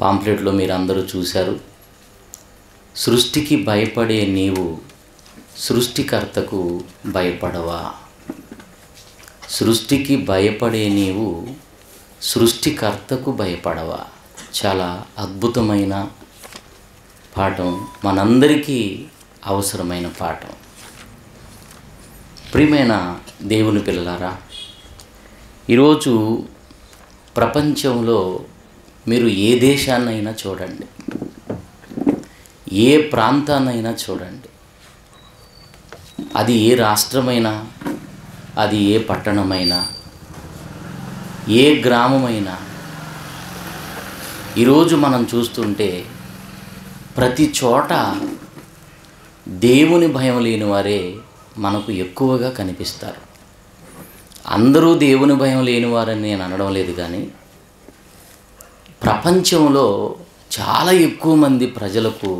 పాంప్లెట్లో మీరు అందరూ చూశారు సృష్టికి భయపడే నీవు సృష్టికర్తకు భయపడవా సృష్టికి భయపడే నీవు సృష్టికర్తకు భయపడవా చాలా అద్భుతమైన పాఠం మనందరికీ అవసరమైన పాఠం ప్రియమైన దేవుని పిల్లలారా ఈరోజు ప్రపంచంలో మీరు ఏ దేశాన్నైనా చూడండి ఏ ప్రాంతాన్నైనా చూడండి అది ఏ రాష్ట్రమైనా అది ఏ పట్టణమైనా ఏ గ్రామమైనా ఈరోజు మనం చూస్తుంటే ప్రతి చోట దేవుని భయం లేని వారే మనకు ఎక్కువగా కనిపిస్తారు అందరూ దేవుని భయం లేనివారని నేను అనడం లేదు కానీ ప్రపంచంలో చాలా ఎక్కువ మంది ప్రజలకు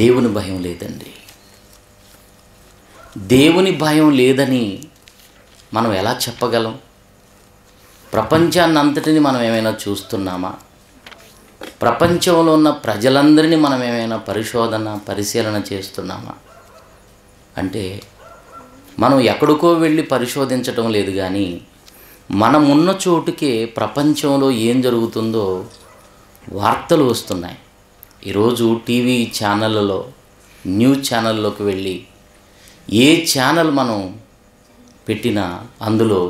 దేవుని భయం లేదండి దేవుని భయం లేదని మనం ఎలా చెప్పగలం ప్రపంచాన్ని అంతటిని మనం ఏమైనా చూస్తున్నామా ప్రపంచంలో ఉన్న ప్రజలందరినీ మనం ఏమైనా పరిశోధన పరిశీలన చేస్తున్నామా అంటే మనం ఎక్కడికో వెళ్ళి పరిశోధించటం లేదు కానీ మనం ఉన్న చోటుకే ప్రపంచంలో ఏం జరుగుతుందో వార్తలు వస్తున్నాయి ఈరోజు టీవీ ఛానళ్ళలో న్యూస్ ఛానల్లోకి వెళ్ళి ఏ ఛానల్ మనం పెట్టినా అందులో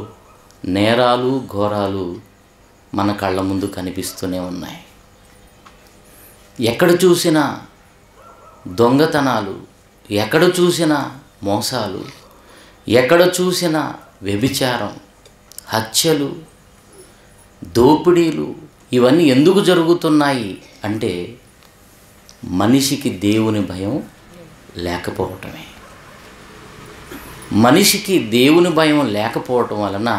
నేరాలు ఘోరాలు మన కళ్ళ ముందు కనిపిస్తూనే ఉన్నాయి ఎక్కడ చూసినా దొంగతనాలు ఎక్కడ చూసినా మోసాలు ఎక్కడ చూసినా వ్యభిచారం హత్యలు దోపిడీలు ఇవన్నీ ఎందుకు జరుగుతున్నాయి అంటే మనిషికి దేవుని భయం లేకపోవటమే మనిషికి దేవుని భయం లేకపోవటం వలన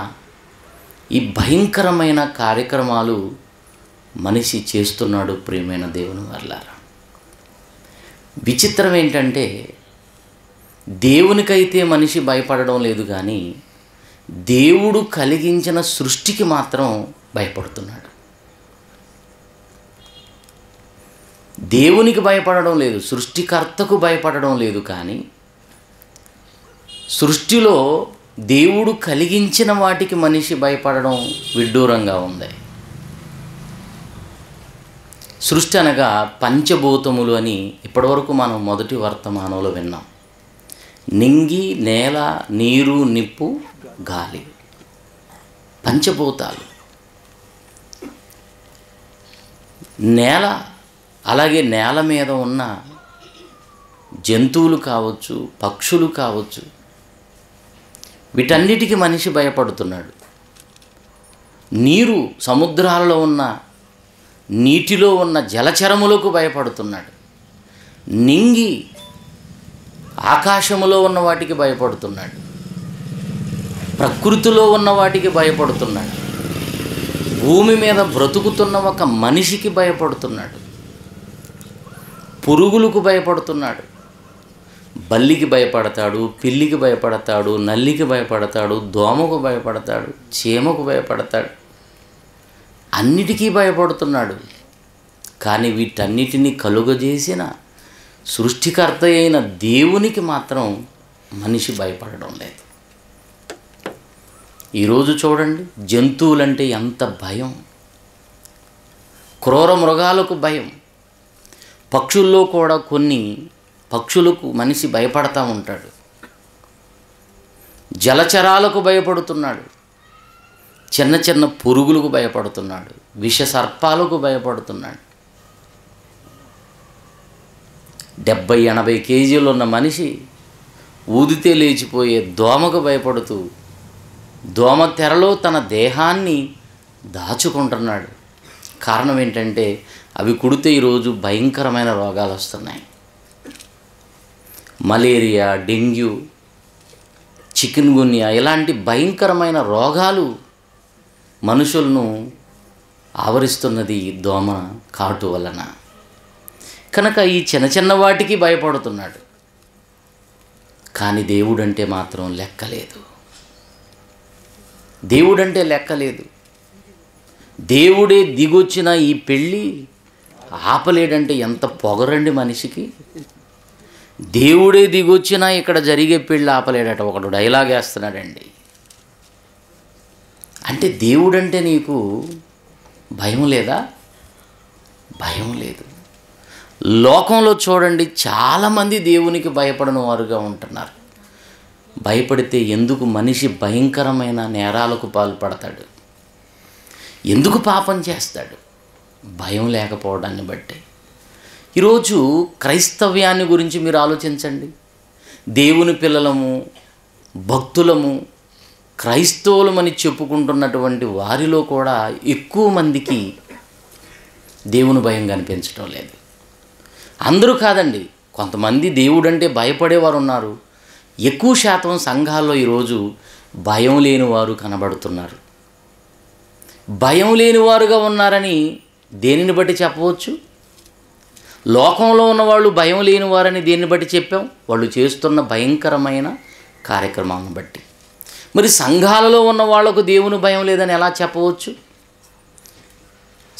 ఈ భయంకరమైన కార్యక్రమాలు మనిషి చేస్తున్నాడు ప్రియమైన దేవుని వర్లారా విచిత్రం ఏంటంటే దేవునికైతే మనిషి భయపడడం లేదు కానీ దేవుడు కలిగించిన సృష్టికి మాత్రం భయపడుతున్నాడు దేవునికి భయపడడం లేదు సృష్టికర్తకు భయపడడం లేదు కానీ సృష్టిలో దేవుడు కలిగించిన వాటికి మనిషి భయపడడం విడ్డూరంగా ఉంది సృష్టి అనగా పంచభూతములు అని ఇప్పటివరకు మనం మొదటి వర్తమానంలో విన్నాం నింగి నేల నీరు నిప్పు గాలి పంచభూతాలు నేల అలాగే నేల మీద ఉన్న జంతువులు కావచ్చు పక్షులు కావచ్చు వీటన్నిటికీ మనిషి భయపడుతున్నాడు నీరు సముద్రాలలో ఉన్న నీటిలో ఉన్న జలచరములకు భయపడుతున్నాడు నింగి ఆకాశములో ఉన్న వాటికి భయపడుతున్నాడు ప్రకృతిలో ఉన్న వాటికి భయపడుతున్నాడు భూమి మీద బ్రతుకుతున్న ఒక మనిషికి భయపడుతున్నాడు పురుగులకు భయపడుతున్నాడు బల్లికి భయపడతాడు పిల్లికి భయపడతాడు నల్లికి భయపడతాడు దోమకు భయపడతాడు చీమకు భయపడతాడు అన్నిటికీ భయపడుతున్నాడు కానీ వీటన్నిటినీ కలుగజేసిన సృష్టికర్త అయిన దేవునికి మాత్రం మనిషి భయపడడం లేదు ఈరోజు చూడండి జంతువులంటే ఎంత భయం క్రూర మృగాలకు భయం పక్షుల్లో కూడా కొన్ని పక్షులకు మనిషి భయపడతా ఉంటాడు జలచరాలకు భయపడుతున్నాడు చిన్న చిన్న పురుగులకు భయపడుతున్నాడు విష సర్పాలకు భయపడుతున్నాడు డెబ్బై ఎనభై కేజీలు ఉన్న మనిషి ఊదితే లేచిపోయే దోమకు భయపడుతూ దోమ తెరలో తన దేహాన్ని దాచుకుంటున్నాడు కారణం ఏంటంటే అవి కుడితే ఈరోజు భయంకరమైన రోగాలు వస్తున్నాయి మలేరియా డెంగ్యూ చికెన్ గున్యా ఇలాంటి భయంకరమైన రోగాలు మనుషులను ఆవరిస్తున్నది దోమ కాటు వలన కనుక ఈ చిన్న చిన్న వాటికి భయపడుతున్నాడు కానీ దేవుడంటే మాత్రం లెక్కలేదు దేవుడంటే లెక్కలేదు దేవుడే దిగొచ్చిన ఈ పెళ్ళి ఆపలేడంటే ఎంత పొగరండి మనిషికి దేవుడే దిగొచ్చినా ఇక్కడ జరిగే పెళ్ళి ఆపలేడట ఒకడు డైలాగ్ వేస్తున్నాడండి అంటే దేవుడంటే నీకు భయం లేదా భయం లేదు లోకంలో చూడండి చాలామంది దేవునికి భయపడని వారుగా ఉంటున్నారు భయపడితే ఎందుకు మనిషి భయంకరమైన నేరాలకు పాల్పడతాడు ఎందుకు పాపం చేస్తాడు భయం లేకపోవడాన్ని బట్టి ఈరోజు క్రైస్తవ్యాన్ని గురించి మీరు ఆలోచించండి దేవుని పిల్లలము భక్తులము క్రైస్తవులమని చెప్పుకుంటున్నటువంటి వారిలో కూడా ఎక్కువ మందికి దేవుని భయం కనిపించడం లేదు అందరూ కాదండి కొంతమంది దేవుడు అంటే భయపడేవారు ఉన్నారు ఎక్కువ శాతం సంఘాల్లో ఈరోజు భయం లేనివారు కనబడుతున్నారు భయం లేనివారుగా ఉన్నారని దేనిని బట్టి చెప్పవచ్చు లోకంలో ఉన్నవాళ్ళు భయం లేనివారని దేన్ని బట్టి చెప్పాం వాళ్ళు చేస్తున్న భయంకరమైన కార్యక్రమాలను బట్టి మరి సంఘాలలో ఉన్న వాళ్లకు దేవుని భయం లేదని ఎలా చెప్పవచ్చు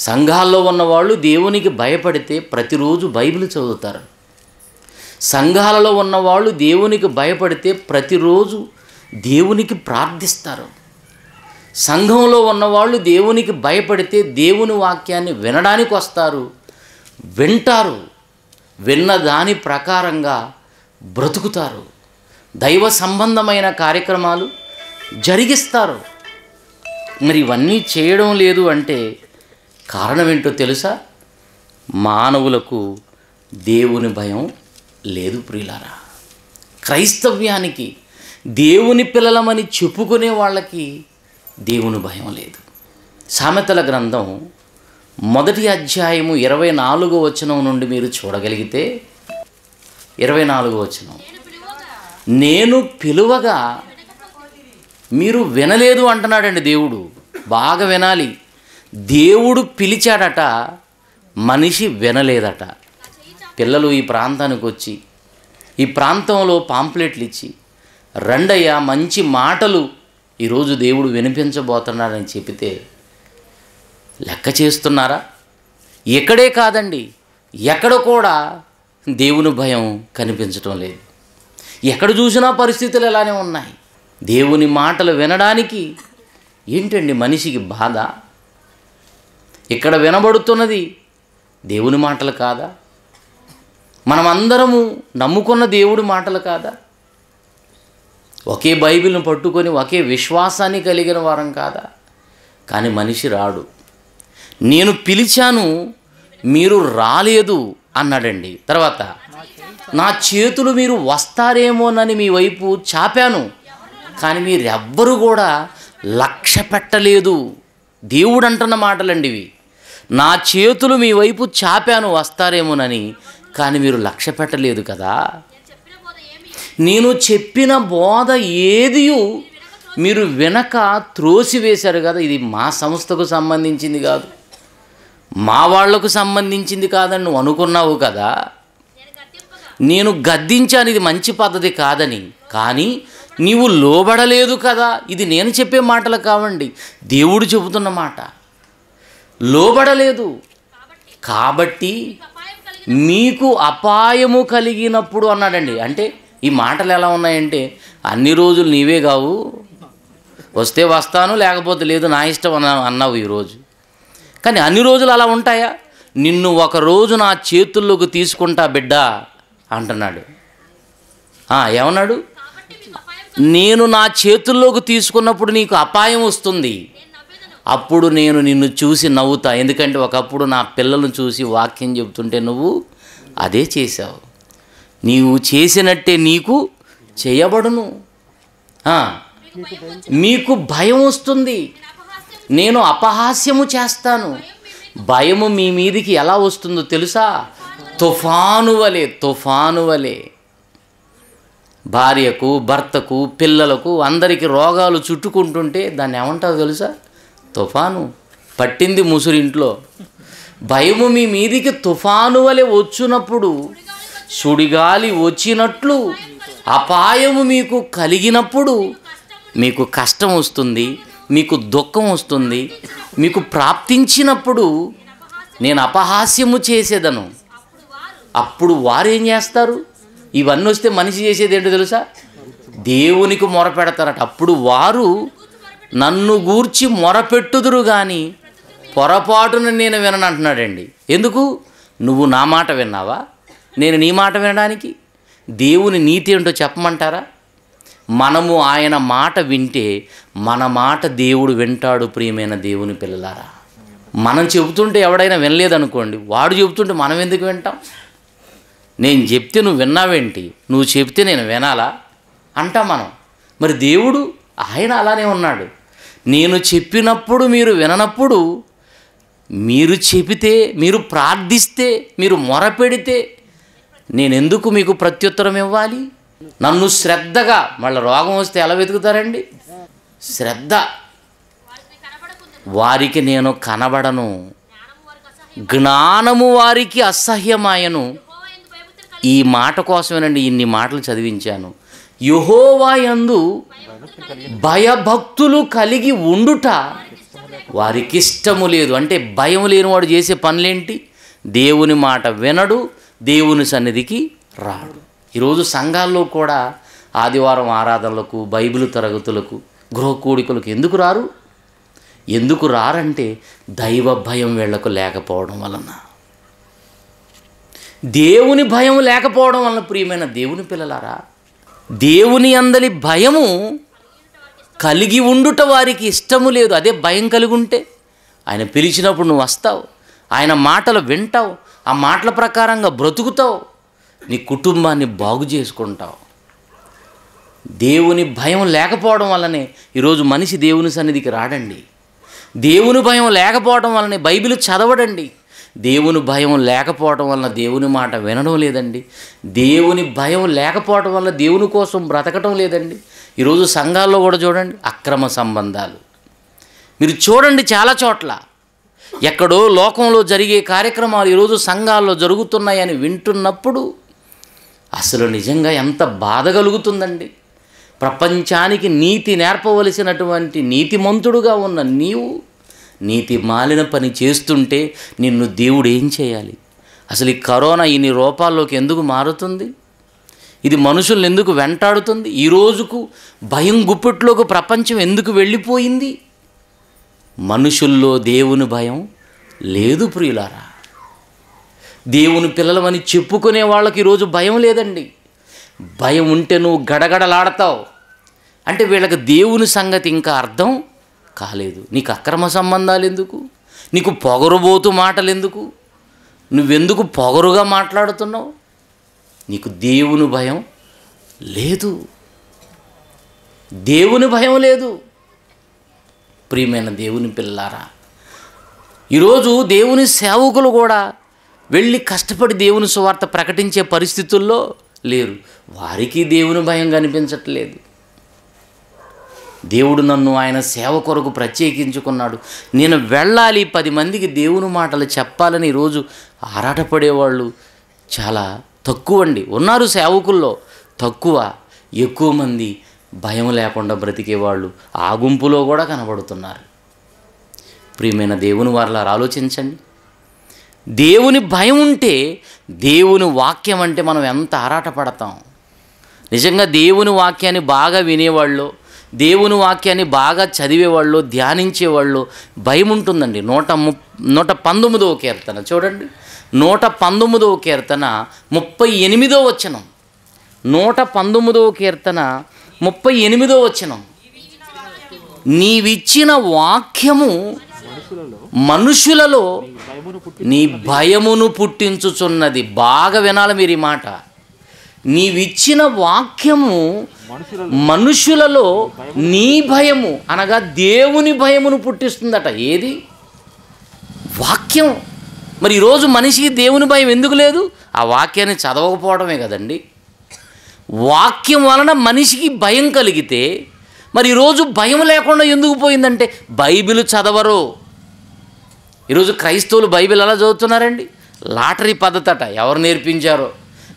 సంఘాల్లో ఉన్నవాళ్ళు దేవునికి భయపడితే ప్రతిరోజు బైబిల్ చదువుతారు సంఘాలలో ఉన్నవాళ్ళు దేవునికి భయపడితే ప్రతిరోజు దేవునికి ప్రార్థిస్తారు సంఘంలో ఉన్నవాళ్ళు దేవునికి భయపడితే దేవుని వాక్యాన్ని వినడానికి వస్తారు వింటారు విన్న దాని ప్రకారంగా బ్రతుకుతారు దైవ సంబంధమైన కార్యక్రమాలు జరిగిస్తారు మరి ఇవన్నీ చేయడం లేదు అంటే కారణం ఏంటో తెలుసా మానవులకు దేవుని భయం లేదు ప్రియులారా క్రైస్తవ్యానికి దేవుని పిల్లలమని చెప్పుకునే వాళ్ళకి దేవుని భయం లేదు సామెతల గ్రంథం మొదటి అధ్యాయము ఇరవై నాలుగో వచనం నుండి మీరు చూడగలిగితే ఇరవై నాలుగో వచనం నేను పిలువగా మీరు వినలేదు అంటున్నాడండి దేవుడు బాగా వినాలి దేవుడు పిలిచాడట మనిషి వినలేదట పిల్లలు ఈ ప్రాంతానికి వచ్చి ఈ ప్రాంతంలో పాంప్లెట్లు ఇచ్చి రెండయ్య మంచి మాటలు ఈరోజు దేవుడు వినిపించబోతున్నాడని చెబితే లెక్క చేస్తున్నారా ఎక్కడే కాదండి ఎక్కడ కూడా దేవుని భయం కనిపించటం లేదు ఎక్కడ చూసినా పరిస్థితులు ఇలానే ఉన్నాయి దేవుని మాటలు వినడానికి ఏంటండి మనిషికి బాధ ఇక్కడ వినబడుతున్నది దేవుని మాటలు కాదా మనమందరము నమ్ముకున్న దేవుడి మాటలు కాదా ఒకే బైబిల్ను పట్టుకొని ఒకే విశ్వాసాన్ని కలిగిన వారం కాదా కానీ మనిషి రాడు నేను పిలిచాను మీరు రాలేదు అన్నాడండి తర్వాత నా చేతులు మీరు వస్తారేమోనని మీ వైపు చాపాను కానీ మీరెవ్వరూ కూడా లక్ష్య పెట్టలేదు దేవుడు అంటున్న మాటలండి ఇవి నా చేతులు మీ వైపు చాపాను వస్తారేమోనని కానీ మీరు లక్ష్య పెట్టలేదు కదా నేను చెప్పిన బోధ ఏదియు మీరు వెనక త్రోసివేశారు కదా ఇది మా సంస్థకు సంబంధించింది కాదు మా వాళ్లకు సంబంధించింది కాదని నువ్వు అనుకున్నావు కదా నేను గద్దించాను ఇది మంచి పద్ధతి కాదని కానీ నీవు లోబడలేదు కదా ఇది నేను చెప్పే మాటలు కావండి దేవుడు చెబుతున్న మాట లోబడలేదు కాబట్టి మీకు అపాయము కలిగినప్పుడు అన్నాడండి అంటే ఈ మాటలు ఎలా ఉన్నాయంటే అన్ని రోజులు నీవే కావు వస్తే వస్తాను లేకపోతే లేదు నా ఇష్టం అన్నా అన్నావు ఈరోజు కానీ అన్ని రోజులు అలా ఉంటాయా నిన్ను ఒకరోజు నా చేతుల్లోకి తీసుకుంటా బిడ్డ అంటున్నాడు ఏమన్నాడు నేను నా చేతుల్లోకి తీసుకున్నప్పుడు నీకు అపాయం వస్తుంది అప్పుడు నేను నిన్ను చూసి నవ్వుతా ఎందుకంటే ఒకప్పుడు నా పిల్లలను చూసి వాక్యం చెబుతుంటే నువ్వు అదే చేశావు నీవు చేసినట్టే నీకు చేయబడును మీకు భయం వస్తుంది నేను అపహాస్యము చేస్తాను భయము మీ మీదికి ఎలా వస్తుందో తెలుసా తుఫాను వలె తుఫాను వలె భార్యకు భర్తకు పిల్లలకు అందరికీ రోగాలు చుట్టుకుంటుంటే దాన్ని ఏమంటావు తెలుసా తుఫాను పట్టింది ముసురింట్లో భయము మీ మీదికి తుఫాను వలె వచ్చినప్పుడు సుడిగాలి వచ్చినట్లు అపాయము మీకు కలిగినప్పుడు మీకు కష్టం వస్తుంది మీకు దుఃఖం వస్తుంది మీకు ప్రాప్తించినప్పుడు నేను అపహాస్యము చేసేదను అప్పుడు వారేం చేస్తారు ఇవన్నీ వస్తే మనిషి చేసేది ఏంటో తెలుసా దేవునికి మొరపెడతారట అప్పుడు వారు నన్ను గూర్చి మొరపెట్టుదురు కానీ పొరపాటును నేను వినను అంటున్నాడండి ఎందుకు నువ్వు నా మాట విన్నావా నేను నీ మాట వినడానికి దేవుని నీతి ఏంటో చెప్పమంటారా మనము ఆయన మాట వింటే మన మాట దేవుడు వింటాడు ప్రియమైన దేవుని పిల్లలారా మనం చెబుతుంటే ఎవడైనా వినలేదనుకోండి వాడు చెబుతుంటే మనం ఎందుకు వింటాం నేను చెప్తే నువ్వు విన్నావేంటి నువ్వు చెప్తే నేను వినాలా అంటాం మనం మరి దేవుడు ఆయన అలానే ఉన్నాడు నేను చెప్పినప్పుడు మీరు విననప్పుడు మీరు చెబితే మీరు ప్రార్థిస్తే మీరు మొరపెడితే నేనెందుకు మీకు ప్రత్యుత్తరం ఇవ్వాలి నన్ను శ్రద్ధగా మళ్ళీ రోగం వస్తే ఎలా వెతుకుతారండి శ్రద్ధ వారికి నేను కనబడను జ్ఞానము వారికి అసహ్యమాయను ఈ మాట కోసమేనండి ఇన్ని మాటలు చదివించాను యుహోవాయందు భయభక్తులు కలిగి ఉండుట వారికి ఇష్టము లేదు అంటే భయం లేనివాడు చేసే పనులేంటి దేవుని మాట వినడు దేవుని సన్నిధికి రాడు ఈరోజు సంఘాల్లో కూడా ఆదివారం ఆరాధనలకు బైబిల్ తరగతులకు గృహ గృహకూడికలకు ఎందుకు రారు ఎందుకు రారంటే దైవ భయం వీళ్లకు లేకపోవడం వలన దేవుని భయం లేకపోవడం వలన ప్రియమైన దేవుని పిల్లలారా దేవుని అందలి భయము కలిగి ఉండుట వారికి ఇష్టము లేదు అదే భయం కలిగి ఉంటే ఆయన పిలిచినప్పుడు నువ్వు వస్తావు ఆయన మాటలు వింటావు ఆ మాటల ప్రకారంగా బ్రతుకుతావు నీ కుటుంబాన్ని బాగు చేసుకుంటావు దేవుని భయం లేకపోవడం వల్లనే ఈరోజు మనిషి దేవుని సన్నిధికి రాడండి దేవుని భయం లేకపోవడం వల్లనే బైబిల్ చదవడండి దేవుని భయం లేకపోవటం వలన దేవుని మాట వినడం లేదండి దేవుని భయం లేకపోవటం వల్ల దేవుని కోసం బ్రతకటం లేదండి ఈరోజు సంఘాల్లో కూడా చూడండి అక్రమ సంబంధాలు మీరు చూడండి చాలా చోట్ల ఎక్కడో లోకంలో జరిగే కార్యక్రమాలు ఈరోజు సంఘాల్లో జరుగుతున్నాయని వింటున్నప్పుడు అసలు నిజంగా ఎంత బాధ కలుగుతుందండి ప్రపంచానికి నీతి నేర్పవలసినటువంటి నీతిమంతుడుగా ఉన్న నీవు నీతి మాలిన పని చేస్తుంటే నిన్ను దేవుడు ఏం చేయాలి అసలు ఈ కరోనా ఇన్ని రూపాల్లోకి ఎందుకు మారుతుంది ఇది మనుషులను ఎందుకు వెంటాడుతుంది ఈ రోజుకు భయం గుప్పిట్లోకి ప్రపంచం ఎందుకు వెళ్ళిపోయింది మనుషుల్లో దేవుని భయం లేదు ప్రియులారా దేవుని పిల్లలమని చెప్పుకునే వాళ్ళకి ఈరోజు భయం లేదండి భయం ఉంటే నువ్వు గడగడలాడతావు అంటే వీళ్ళకి దేవుని సంగతి ఇంకా అర్థం కాలేదు నీకు అక్రమ సంబంధాలు ఎందుకు నీకు పొగరుబోతు మాటలు ఎందుకు నువ్వెందుకు పొగరుగా మాట్లాడుతున్నావు నీకు దేవుని భయం లేదు దేవుని భయం లేదు ప్రియమైన దేవుని పిల్లారా ఈరోజు దేవుని సేవకులు కూడా వెళ్ళి కష్టపడి దేవుని సువార్త ప్రకటించే పరిస్థితుల్లో లేరు వారికి దేవుని భయం కనిపించట్లేదు దేవుడు నన్ను ఆయన సేవ కొరకు ప్రత్యేకించుకున్నాడు నేను వెళ్ళాలి పది మందికి దేవుని మాటలు చెప్పాలని ఈరోజు ఆరాటపడేవాళ్ళు చాలా తక్కువ అండి ఉన్నారు సేవకుల్లో తక్కువ ఎక్కువ మంది భయం లేకుండా బ్రతికేవాళ్ళు ఆ గుంపులో కూడా కనబడుతున్నారు ప్రియమైన దేవుని వారిలా ఆలోచించండి దేవుని భయం ఉంటే దేవుని వాక్యం అంటే మనం ఎంత ఆరాటపడతాం నిజంగా దేవుని వాక్యాన్ని బాగా వినేవాళ్ళు దేవుని వాక్యాన్ని బాగా చదివేవాళ్ళు ధ్యానించేవాళ్ళు భయం ఉంటుందండి నూట ము నూట పంతొమ్మిదవ కీర్తన చూడండి నూట పంతొమ్మిదవ కీర్తన ముప్పై ఎనిమిదో వచ్చనం నూట పంతొమ్మిదవ కీర్తన ముప్పై ఎనిమిదో వచ్చనం నీవిచ్చిన వాక్యము మనుషులలో నీ భయమును పుట్టించుచున్నది బాగా వినాలి మీరు ఈ మాట నీవిచ్చిన వాక్యము మనుషులలో నీ భయము అనగా దేవుని భయమును పుట్టిస్తుందట ఏది వాక్యం మరి ఈరోజు మనిషికి దేవుని భయం ఎందుకు లేదు ఆ వాక్యాన్ని చదవకపోవడమే కదండి వాక్యం వలన మనిషికి భయం కలిగితే మరి ఈరోజు భయం లేకుండా ఎందుకు పోయిందంటే బైబిల్ చదవరు ఈరోజు క్రైస్తవులు బైబిల్ ఎలా చదువుతున్నారండి లాటరీ పద్ధతట ఎవరు నేర్పించారో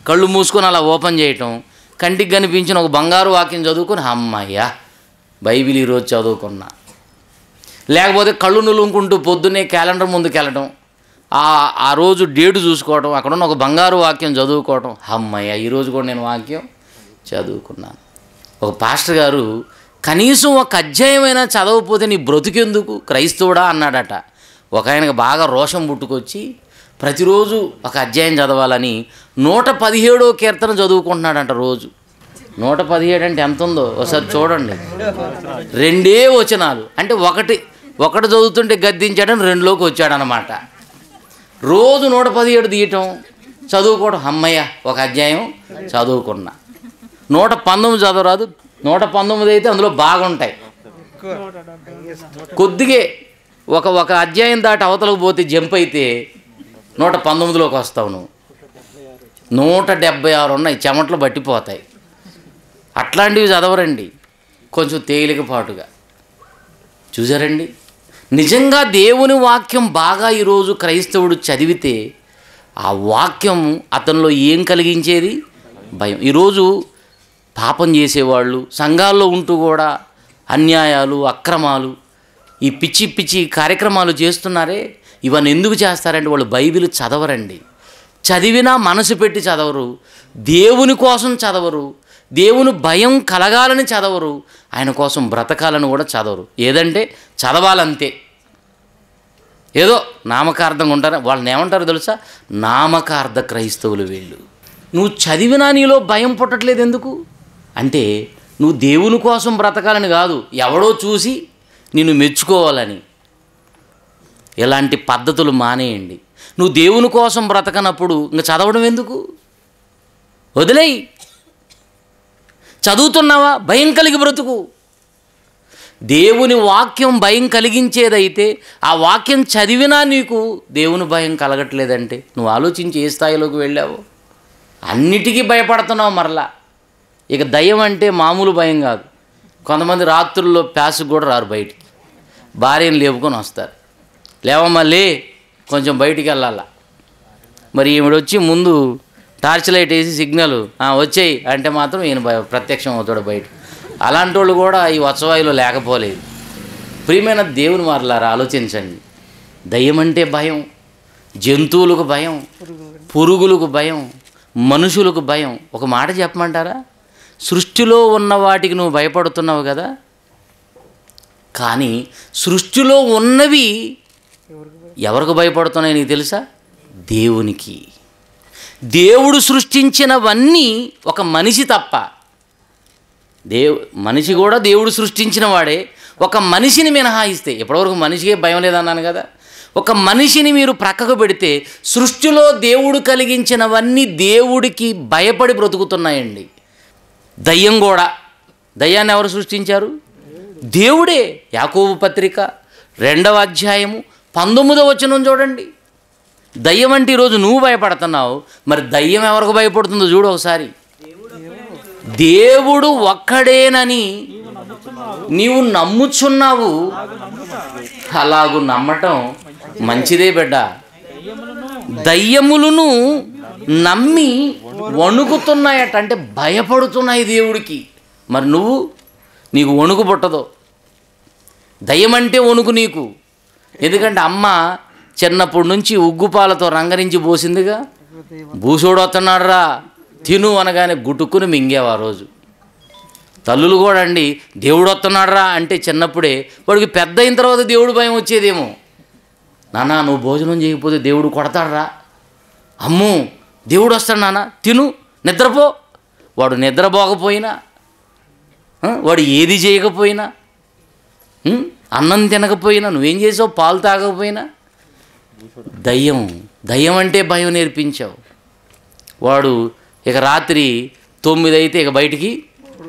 కళ్ళు మూసుకొని అలా ఓపెన్ చేయటం కంటికి కనిపించిన ఒక బంగారు వాక్యం చదువుకొని అమ్మయ్యా బైబిల్ ఈరోజు చదువుకున్నా లేకపోతే కళ్ళు నులుముకుంటూ పొద్దున్నే క్యాలెండర్ ముందుకెళ్ళటం ఆ ఆ రోజు డేటు చూసుకోవటం అక్కడున్న ఒక బంగారు వాక్యం చదువుకోవటం అమ్మయ్య ఈరోజు కూడా నేను వాక్యం చదువుకున్నాను ఒక పాస్టర్ గారు కనీసం ఒక అధ్యాయమైనా చదవకపోతే నీ బ్రతికెందుకు క్రైస్తవుడా అన్నాడట ఒక ఆయనకు బాగా రోషం పుట్టుకొచ్చి ప్రతిరోజు ఒక అధ్యాయం చదవాలని నూట పదిహేడో కీర్తన చదువుకుంటున్నాడంట రోజు నూట పదిహేడు అంటే ఎంత ఉందో ఒకసారి చూడండి రెండే వచనాలు అంటే ఒకటి ఒకటి చదువుతుంటే గద్దించాడని రెండులోకి వచ్చాడనమాట రోజు నూట పదిహేడు తీయటం చదువుకోవడం అమ్మయ్య ఒక అధ్యాయం చదువుకున్నా నూట పంతొమ్మిది చదవరాదు నూట పంతొమ్మిది అయితే అందులో బాగుంటాయి కొద్దిగే ఒక ఒక అధ్యాయం దాటి అవతలకు పోతే జంప్ అయితే నూట పంతొమ్మిదిలోకి వస్తావు నువ్వు నూట డెబ్భై ఆరు ఉన్నాయి చెమట్లు పట్టిపోతాయి అట్లాంటివి చదవరండి కొంచెం తేలిక పాటుగా చూసారండి నిజంగా దేవుని వాక్యం బాగా ఈరోజు క్రైస్తవుడు చదివితే ఆ వాక్యం అతనిలో ఏం కలిగించేది భయం ఈరోజు పాపం చేసేవాళ్ళు సంఘాల్లో ఉంటూ కూడా అన్యాయాలు అక్రమాలు ఈ పిచ్చి పిచ్చి కార్యక్రమాలు చేస్తున్నారే ఇవన్నీ ఎందుకు చేస్తారంటే వాళ్ళు బైబిల్ చదవరండి చదివినా మనసు పెట్టి చదవరు దేవుని కోసం చదవరు దేవుని భయం కలగాలని చదవరు ఆయన కోసం బ్రతకాలని కూడా చదవరు ఏదంటే చదవాలంతే ఏదో నామకార్థంగా ఉంటారా వాళ్ళని ఏమంటారు తెలుసా నామకార్థ క్రైస్తవులు వీళ్ళు నువ్వు చదివినా నీలో భయం పుట్టట్లేదు ఎందుకు అంటే నువ్వు దేవుని కోసం బ్రతకాలని కాదు ఎవడో చూసి నిన్ను మెచ్చుకోవాలని ఇలాంటి పద్ధతులు మానేయండి నువ్వు దేవుని కోసం బ్రతకనప్పుడు ఇంక చదవడం ఎందుకు వదిలేయి చదువుతున్నావా భయం కలిగి బ్రతుకు దేవుని వాక్యం భయం కలిగించేదైతే ఆ వాక్యం చదివినా నీకు దేవుని భయం కలగట్లేదంటే నువ్వు ఆలోచించి ఏ స్థాయిలోకి వెళ్ళావు అన్నిటికీ భయపడుతున్నావు మరలా ఇక దయ్యం అంటే మామూలు భయం కాదు కొంతమంది రాత్రుల్లో ప్యాసు కూడా రారు బయటికి భార్యను లేపుకొని వస్తారు మళ్ళీ కొంచెం బయటికి వెళ్ళాల మరి ఈవిడొచ్చి ముందు టార్చ్ లైట్ వేసి సిగ్నల్ వచ్చేయి అంటే మాత్రం ఈయన ప్రత్యక్షం అవుతాడు బయట అలాంటి వాళ్ళు కూడా ఈ వత్సవాయిలో లేకపోలేదు ప్రియమైన దేవుని మారలారా ఆలోచించండి దయ్యం అంటే భయం జంతువులకు భయం పురుగులకు భయం మనుషులకు భయం ఒక మాట చెప్పమంటారా సృష్టిలో ఉన్న వాటికి నువ్వు భయపడుతున్నావు కదా కానీ సృష్టిలో ఉన్నవి ఎవరికి భయపడుతున్నాయి నీకు తెలుసా దేవునికి దేవుడు సృష్టించినవన్నీ ఒక మనిషి తప్ప దేవ్ మనిషి కూడా దేవుడు సృష్టించిన వాడే ఒక మనిషిని మినహాయిస్తే ఇప్పటివరకు మనిషికే భయం లేదన్నాను కదా ఒక మనిషిని మీరు ప్రక్కకు పెడితే సృష్టిలో దేవుడు కలిగించినవన్నీ దేవుడికి భయపడి బ్రతుకుతున్నాయండి దయ్యం కూడా దయ్యాన్ని ఎవరు సృష్టించారు దేవుడే యాకోబు పత్రిక రెండవ అధ్యాయము పంతొమ్మిదో వచ్చిన చూడండి దయ్యం అంటే ఈరోజు నువ్వు భయపడుతున్నావు మరి దయ్యం ఎవరికి భయపడుతుందో చూడు ఒకసారి దేవుడు ఒక్కడేనని నీవు నమ్ముచున్నావు అలాగు నమ్మటం మంచిదే బిడ్డ దయ్యములను నమ్మి వణుకుతున్నాయట అంటే భయపడుతున్నాయి దేవుడికి మరి నువ్వు నీకు వణుకు పుట్టదు దయ్యమంటే వణుకు నీకు ఎందుకంటే అమ్మ చిన్నప్పటి నుంచి ఉగ్గుపాలతో రంగరించి పోసిందిగా రా తిను అనగానే గుటుక్కుని మింగేవా రోజు తల్లులు కూడా అండి దేవుడు వస్తున్నాడురా అంటే చిన్నప్పుడే వాడికి పెద్ద అయిన తర్వాత దేవుడు భయం వచ్చేదేమో నాన్న నువ్వు భోజనం చేయకపోతే దేవుడు రా అమ్ము దేవుడు వస్తాడు నాన్న తిను నిద్రపో వాడు నిద్రపోకపోయినా వాడు ఏది చేయకపోయినా అన్నం తినకపోయినా నువ్వేం చేసావు పాలు తాగకపోయినా దయ్యం దయ్యం అంటే భయం నేర్పించావు వాడు ఇక రాత్రి తొమ్మిది అయితే ఇక బయటికి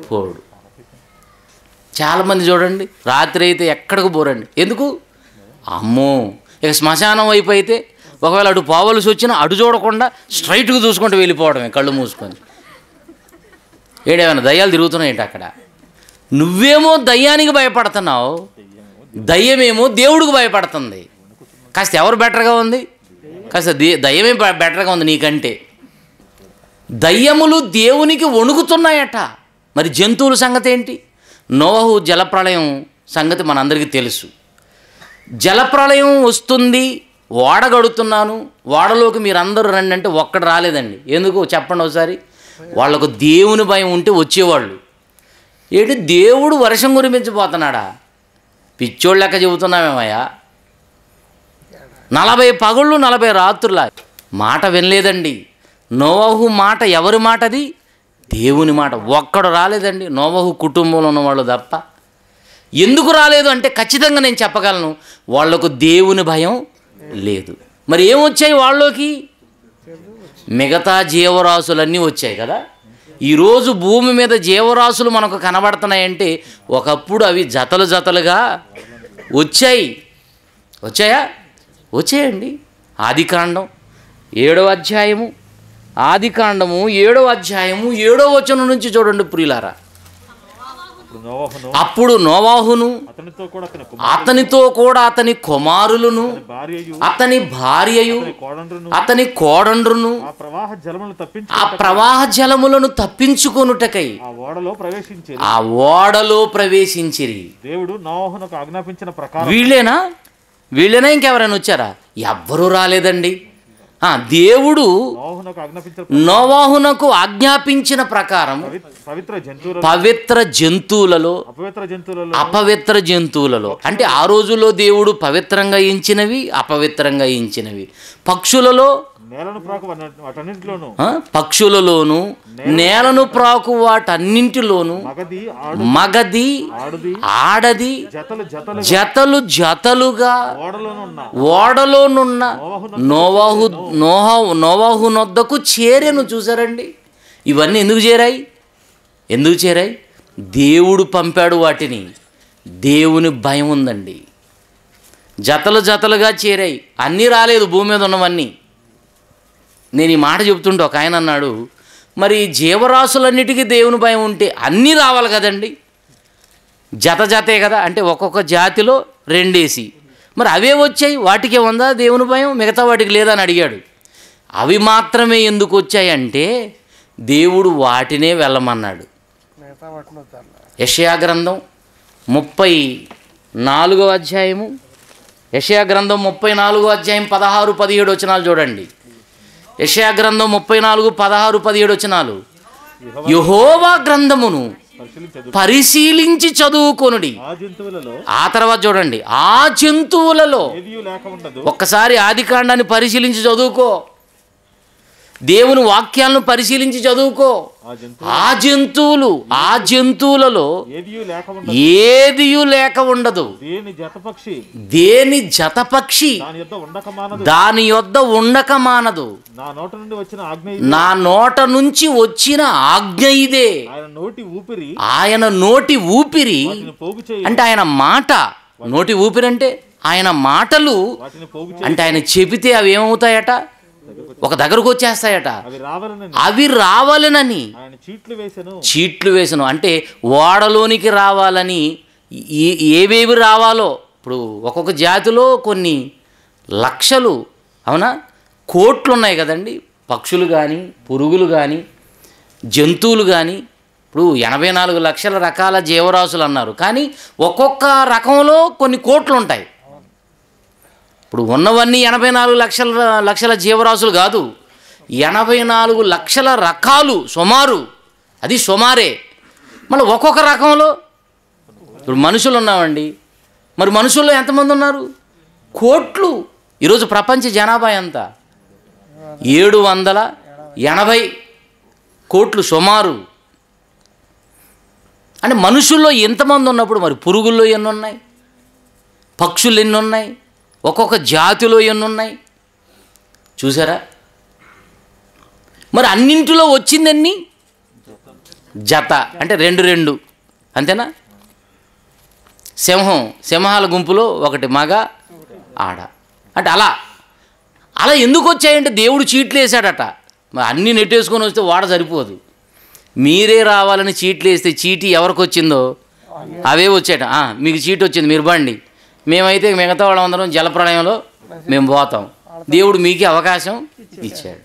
పోడు చాలామంది చూడండి రాత్రి అయితే ఎక్కడికి పోరండి ఎందుకు అమ్మో ఇక శ్మశానం వైపు అయితే ఒకవేళ అటు పోవలసి వచ్చినా అటు చూడకుండా స్ట్రైట్గా చూసుకుంటూ వెళ్ళిపోవడమే కళ్ళు మూసుకొని ఏడేమైనా దయ్యాలు తిరుగుతున్నాయంట అక్కడ నువ్వేమో దయ్యానికి భయపడుతున్నావు దయ్యమేమో దేవుడికి భయపడుతుంది కాస్త ఎవరు బెటర్గా ఉంది కాస్త దయ్యమే బెటర్గా ఉంది నీకంటే దయ్యములు దేవునికి వణుకుతున్నాయట మరి జంతువుల సంగతి ఏంటి నోవహు జలప్రళయం సంగతి మనందరికీ తెలుసు జలప్రళయం వస్తుంది వాడగడుతున్నాను వాడలోకి ఓడలోకి మీరందరూ రండి అంటే ఒక్కడ రాలేదండి ఎందుకు చెప్పండి ఒకసారి వాళ్ళకు దేవుని భయం ఉంటే వచ్చేవాళ్ళు ఏంటి దేవుడు వర్షం గురిపించిపోతున్నాడా పిచ్చోళ్ళక చెబుతున్నామేమయ్యా నలభై పగుళ్ళు నలభై రాత్రుల మాట వినలేదండి నోవహు మాట ఎవరి మాటది దేవుని మాట ఒక్కడు రాలేదండి నోవహు కుటుంబంలో ఉన్నవాళ్ళు తప్ప ఎందుకు రాలేదు అంటే ఖచ్చితంగా నేను చెప్పగలను వాళ్లకు దేవుని భయం లేదు మరి ఏమొచ్చాయి వాళ్ళలోకి మిగతా జీవరాశులన్నీ వచ్చాయి కదా ఈరోజు భూమి మీద జీవరాశులు మనకు కనబడుతున్నాయంటే ఒకప్పుడు అవి జతలు జతలుగా వచ్చాయి వచ్చాయా వచ్చాయండి ఆదికాండం ఏడవ అధ్యాయము ఆదికాండము ఏడవ అధ్యాయము ఏడో వచనం నుంచి చూడండి ప్రియులారా అప్పుడు నోవాహును అతనితో కూడా అతని కుమారులను అతని భార్యయు అతని కోడండ్రును ఆ ప్రవాహ జలములను తప్పించుకొనుటకై ఆ ఓడలో ప్రవేశించిరి దేవుడు నోవాహునకు ఆజ్ఞాపించిన ప్రకారం వీళ్ళేనా వీళ్ళేనా ఇంకెవరైనా వచ్చారా ఎవ్వరూ రాలేదండి దేవుడు నోవాహునకు ఆజ్ఞాపించిన ప్రకారం పవిత్ర జంతువులలో అపవిత్ర జంతువులలో అంటే ఆ రోజుల్లో దేవుడు పవిత్రంగా ఇచ్చినవి అపవిత్రంగా ఇచ్చినవి పక్షులలో పక్షులలోను నేలను ప్రాకు వాటన్నింటిలోను మగది ఆడది జతలు జతలుగా ఓడలోనున్న నోవాహు నోహ నోవాహు నొద్దకు చేరేను చూసారండి ఇవన్నీ ఎందుకు చేరాయి ఎందుకు చేరాయి దేవుడు పంపాడు వాటిని దేవుని భయం ఉందండి జతలు జతలుగా చేరాయి అన్నీ రాలేదు భూమి మీద ఉన్నవన్నీ నేను ఈ మాట చెబుతుంటే ఒక ఆయన అన్నాడు మరి జీవరాశులన్నిటికీ దేవుని భయం ఉంటే అన్నీ రావాలి కదండి జత జతే కదా అంటే ఒక్కొక్క జాతిలో రెండేసి మరి అవే వచ్చాయి వాటికే ఉందా దేవుని భయం మిగతా వాటికి లేదని అడిగాడు అవి మాత్రమే ఎందుకు వచ్చాయంటే దేవుడు వాటినే వెళ్ళమన్నాడు యషయా గ్రంథం ముప్పై నాలుగో అధ్యాయము యశయా గ్రంథం ముప్పై నాలుగో అధ్యాయం పదహారు పదిహేడు వచనాలు చూడండి యషయా గ్రంథం ముప్పై నాలుగు పదహారు పదిహేడు వచనాలు యహోవా గ్రంథమును పరిశీలించి చదువుకొనుడి ఆ తర్వాత చూడండి ఆ జంతువులలో ఒక్కసారి ఆది కాండాన్ని పరిశీలించి చదువుకో దేవుని వాక్యాలను పరిశీలించి చదువుకో ఆ జంతువులు ఆ జంతువులలో ఏది లేక ఉండదు దేని జతపక్షి దాని యొద్ ఉండక మానదు నా నోట నుంచి వచ్చిన ఆజ్ఞ ఇదే ఆయన నోటి ఊపిరి అంటే ఆయన మాట నోటి ఊపిరి అంటే ఆయన మాటలు అంటే ఆయన చెబితే అవి ఏమవుతాయట ఒక దగ్గరకు వచ్చేస్తాయట అవి రావాలనని చీట్లు వేసను అంటే ఓడలోనికి రావాలని ఏవేవి రావాలో ఇప్పుడు ఒక్కొక్క జాతిలో కొన్ని లక్షలు అవునా కోట్లు ఉన్నాయి కదండి పక్షులు కానీ పురుగులు కానీ జంతువులు కానీ ఇప్పుడు ఎనభై నాలుగు లక్షల రకాల జీవరాశులు అన్నారు కానీ ఒక్కొక్క రకంలో కొన్ని కోట్లు ఉంటాయి ఇప్పుడు ఉన్నవన్నీ ఎనభై నాలుగు లక్షల లక్షల జీవరాశులు కాదు ఎనభై నాలుగు లక్షల రకాలు సుమారు అది సుమారే మళ్ళీ ఒక్కొక్క రకంలో ఇప్పుడు మనుషులు ఉన్నామండి మరి మనుషుల్లో ఎంతమంది ఉన్నారు కోట్లు ఈరోజు ప్రపంచ జనాభా ఎంత ఏడు వందల ఎనభై కోట్లు సుమారు అంటే మనుషుల్లో ఎంతమంది ఉన్నప్పుడు మరి పురుగుల్లో ఎన్ని ఉన్నాయి పక్షులు ఎన్ని ఉన్నాయి ఒక్కొక్క జాతిలో ఎన్నున్నాయి చూసారా మరి అన్నింటిలో వచ్చిందన్నీ జత అంటే రెండు రెండు అంతేనా సింహం సింహాల గుంపులో ఒకటి మగ ఆడ అంటే అలా అలా ఎందుకు వచ్చాయంటే దేవుడు చీట్లు వేశాడట మరి అన్నీ నెట్టేసుకొని వస్తే వాడ సరిపోదు మీరే రావాలని చీట్లు వేస్తే చీటీ ఎవరికి వచ్చిందో అవే వచ్చాయట మీకు చీటు వచ్చింది మీరు బండి మేమైతే మిగతా వాళ్ళందరం జలప్రళయంలో మేము పోతాం దేవుడు మీకే అవకాశం ఇచ్చాడు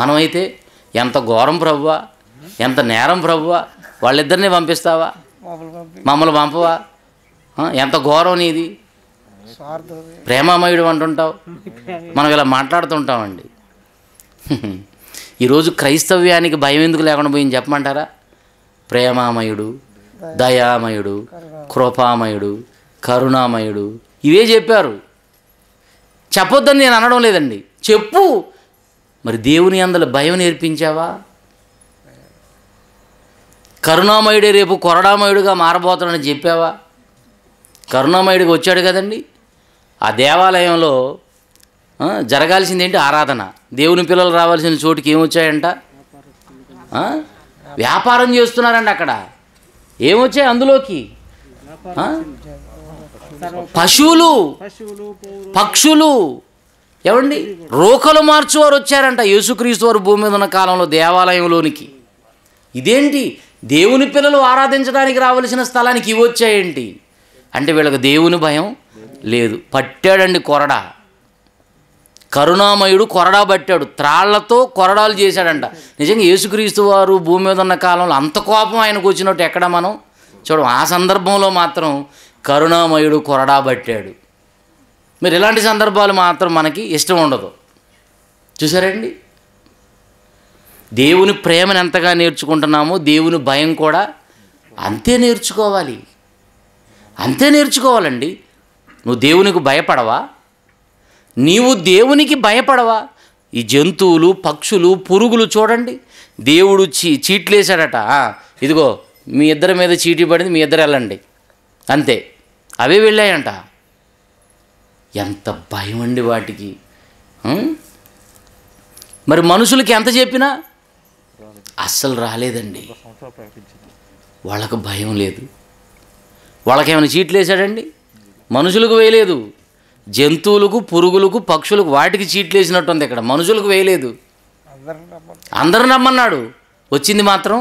మనమైతే ఎంత ఘోరం ప్రభువా ఎంత నేరం ప్రభువా వాళ్ళిద్దరిని పంపిస్తావా మమ్మల్ని పంపవా ఎంత ఘోరం నీది ప్రేమామయుడు అంటుంటావు మనం ఇలా మాట్లాడుతుంటామండి ఈరోజు క్రైస్తవ్యానికి భయం ఎందుకు లేకుండా పోయింది చెప్పమంటారా ప్రేమామయుడు దయామయుడు కృపామయుడు కరుణామయుడు ఇవే చెప్పారు చెప్పొద్దని నేను అనడం లేదండి చెప్పు మరి దేవుని అందల భయం నేర్పించావా కరుణామయుడే రేపు కొరడామయుడుగా మారబోతానని చెప్పావా కరుణామయుడికి వచ్చాడు కదండి ఆ దేవాలయంలో జరగాల్సింది ఏంటి ఆరాధన దేవుని పిల్లలు రావాల్సిన చోటుకి ఏమొచ్చాయంట వ్యాపారం చేస్తున్నారండి అక్కడ ఏమొచ్చాయి అందులోకి పశువులు పక్షులు ఏమండి రోకలు మార్చువారు వచ్చారంట యేసుక్రీస్తు వారు భూమి మీద ఉన్న కాలంలో దేవాలయంలోనికి ఇదేంటి దేవుని పిల్లలు ఆరాధించడానికి రావలసిన స్థలానికి ఇవి వచ్చాయేంటి అంటే వీళ్ళకి దేవుని భయం లేదు పట్టాడండి కొరడా కరుణామయుడు కొరడా పట్టాడు త్రాళ్లతో కొరడాలు చేశాడంట నిజంగా యేసుక్రీస్తు వారు భూమి మీద ఉన్న కాలంలో అంత కోపం ఆయనకు వచ్చినట్టు ఎక్కడ మనం చూడం ఆ సందర్భంలో మాత్రం కరుణామయుడు కొరడాబట్టాడు మీరు ఇలాంటి సందర్భాలు మాత్రం మనకి ఇష్టం ఉండదు చూసారండి దేవుని ప్రేమను ఎంతగా నేర్చుకుంటున్నామో దేవుని భయం కూడా అంతే నేర్చుకోవాలి అంతే నేర్చుకోవాలండి నువ్వు దేవునికి భయపడవా నీవు దేవునికి భయపడవా ఈ జంతువులు పక్షులు పురుగులు చూడండి దేవుడు చీ చీట్లేశాడట ఇదిగో మీ ఇద్దరి మీద చీటీ పడింది మీ ఇద్దరు వెళ్ళండి అంతే అవే వెళ్ళాయంట ఎంత భయం అండి వాటికి మరి మనుషులకి ఎంత చెప్పినా అస్సలు రాలేదండి వాళ్ళకు భయం లేదు వాళ్ళకేమైనా చీట్లు వేశాడండి మనుషులకు వేయలేదు జంతువులకు పురుగులకు పక్షులకు వాటికి చీట్లు వేసినట్టు ఉంది ఇక్కడ మనుషులకు వేయలేదు అందరు నమ్మన్నాడు వచ్చింది మాత్రం